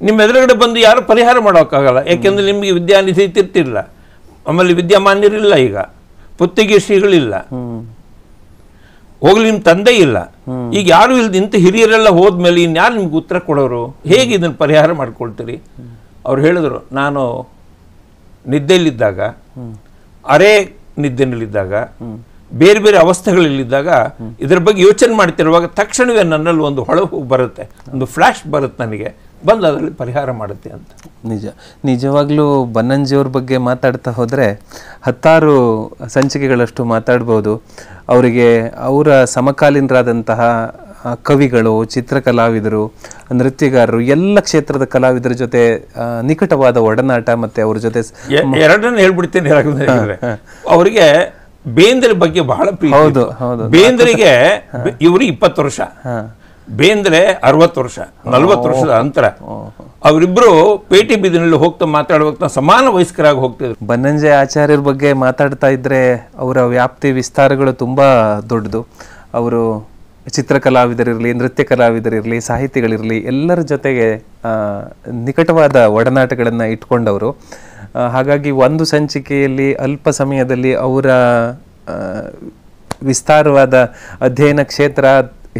ನಿಮ್ಮ ಎದುರುಗಡೆ ಬಂದು ಯಾರು ಪರಿಹಾರ ಮಾಡೋಕ್ಕಾಗಲ್ಲ ಯಾಕೆಂದ್ರೆ ನಿಮಗೆ ವಿದ್ಯಾನಿಧಿ ತಿರ್ತಿಲ್ಲ ಆಮೇಲೆ ವಿದ್ಯಾಮಾನ್ಯರಿಲ್ಲ ಈಗ ಪುತ್ತಿಗೆ ಶ್ರೀಗಳಿಲ್ಲ ಹೋಗ್ಲಿ ನಿಮ್ ತಂದೆ ಇಲ್ಲ ಈಗ ಯಾರು ಇಲ್ದ ಇಂಥ ಹಿರಿಯರೆಲ್ಲ ಹೋದ್ಮೇಲೆ ಇನ್ಯಾರು ನಿಮ್ಗೆ ಉತ್ತರ ಕೊಡೋರು ಹೇಗೆ ಇದನ್ನ ಪರಿಹಾರ ಮಾಡ್ಕೊಳ್ತೀರಿ ಅವ್ರು ಹೇಳಿದ್ರು ನಾನು ನಿದ್ದೆಯಲ್ಲಿದ್ದಾಗ ಅರೆ ನಿದ್ದೆನಲ್ಲಿದ್ದಾಗ ಬೇರೆ ಬೇರೆ ಅವಸ್ಥೆಗಳಲ್ಲಿದ್ದಾಗ ಇದರ ಬಗ್ಗೆ ಯೋಚನೆ ಮಾಡ್ತಿರುವಾಗ ತಕ್ಷಣವೇ ನನ್ನಲ್ಲಿ ಒಂದು ಹೊಳವು ಬರುತ್ತೆ ಒಂದು ಫ್ಲ್ಯಾಶ್ ಬರುತ್ತೆ ನನಗೆ ಬಂದು ಅದರಲ್ಲಿ ಪರಿಹಾರ ಮಾಡುತ್ತೆ ಅಂತ ನಿಜ ನಿಜವಾಗ್ಲೂ ಬನ್ನಂಜಿಯವ್ರ ಬಗ್ಗೆ ಮಾತಾಡ್ತಾ ಹೋದರೆ ಹತ್ತಾರು ಸಂಚಿಕೆಗಳಷ್ಟು ಮಾತಾಡ್ಬೋದು ಅವರಿಗೆ ಅವರ ಸಮಕಾಲೀನರಾದಂತಹ ಕವಿಗಳು ಚಿತ್ರಕಲಾವಿದರು ನೃತ್ಯಗಾರರು ಎಲ್ಲ ಕ್ಷೇತ್ರದ ಕಲಾವಿದರ ಜೊತೆ ನಿಕಟವಾದ ಒಡನಾಟ ಮತ್ತೆ ಅವ್ರ ಜೊತೆ ಎರಡನ್ನ ಹೇಳ್ಬಿಡ್ತೇನೆ ಅವರಿಗೆ ಬೇಂದ್ರೆ ಬಗ್ಗೆ ಬಹಳ ಹೌದು ಹೌದು ಬೇಂದ್ರಿಗೆ ಇವರು ಇಪ್ಪತ್ತು ವರ್ಷ ಬೇಂದ್ರೆ ಅರವತ್ತು ವರ್ಷ ನಲ್ವತ್ತು ವರ್ಷದ ಅಂತರ ಅವರಿಬ್ರು ಪೇಟಿ ಬೀದಿನಲ್ಲಿ ಹೋಗ್ತಾ ಮಾತಾಡುವಾಗ ಸಮಾನ ವಯಸ್ಕರಾಗಿ ಹೋಗ್ತಿದ್ರು ಬನ್ನಂಜೆ ಆಚಾರ್ಯರ ಬಗ್ಗೆ ಮಾತಾಡ್ತಾ ಇದ್ರೆ ಅವರ ವ್ಯಾಪ್ತಿ ವಿಸ್ತಾರಗಳು ತುಂಬಾ ದೊಡ್ಡದು ಅವರು ಚಿತ್ರಕಲಾವಿದರಿರಲಿ ನೃತ್ಯ ಕಲಾವಿದರಿರಲಿ ಸಾಹಿತಿಗಳಿರಲಿ ಎಲ್ಲರ ಜೊತೆಗೆ ನಿಕಟವಾದ ಒಡನಾಟಗಳನ್ನು ಇಟ್ಕೊಂಡವರು ಹಾಗಾಗಿ ಒಂದು ಸಂಚಿಕೆಯಲ್ಲಿ ಅಲ್ಪ ಸಮಯದಲ್ಲಿ ಅವರ ವಿಸ್ತಾರವಾದ ಅಧ್ಯಯನ ಕ್ಷೇತ್ರ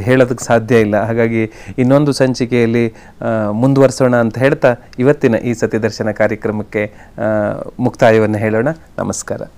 ಹೇಳೋದಕ್ಕೆ ಸಾಧ್ಯ ಇಲ್ಲ ಹಾಗಾಗಿ ಇನ್ನೊಂದು ಸಂಚಿಕೆಯಲ್ಲಿ ಮುಂದುವರಿಸೋಣ ಅಂತ ಹೇಳ್ತಾ ಇವತ್ತಿನ ಈ ಸತ್ಯದರ್ಶನ ಕಾರ್ಯಕ್ರಮಕ್ಕೆ ಮುಕ್ತಾಯವನ್ನು ಹೇಳೋಣ ನಮಸ್ಕಾರ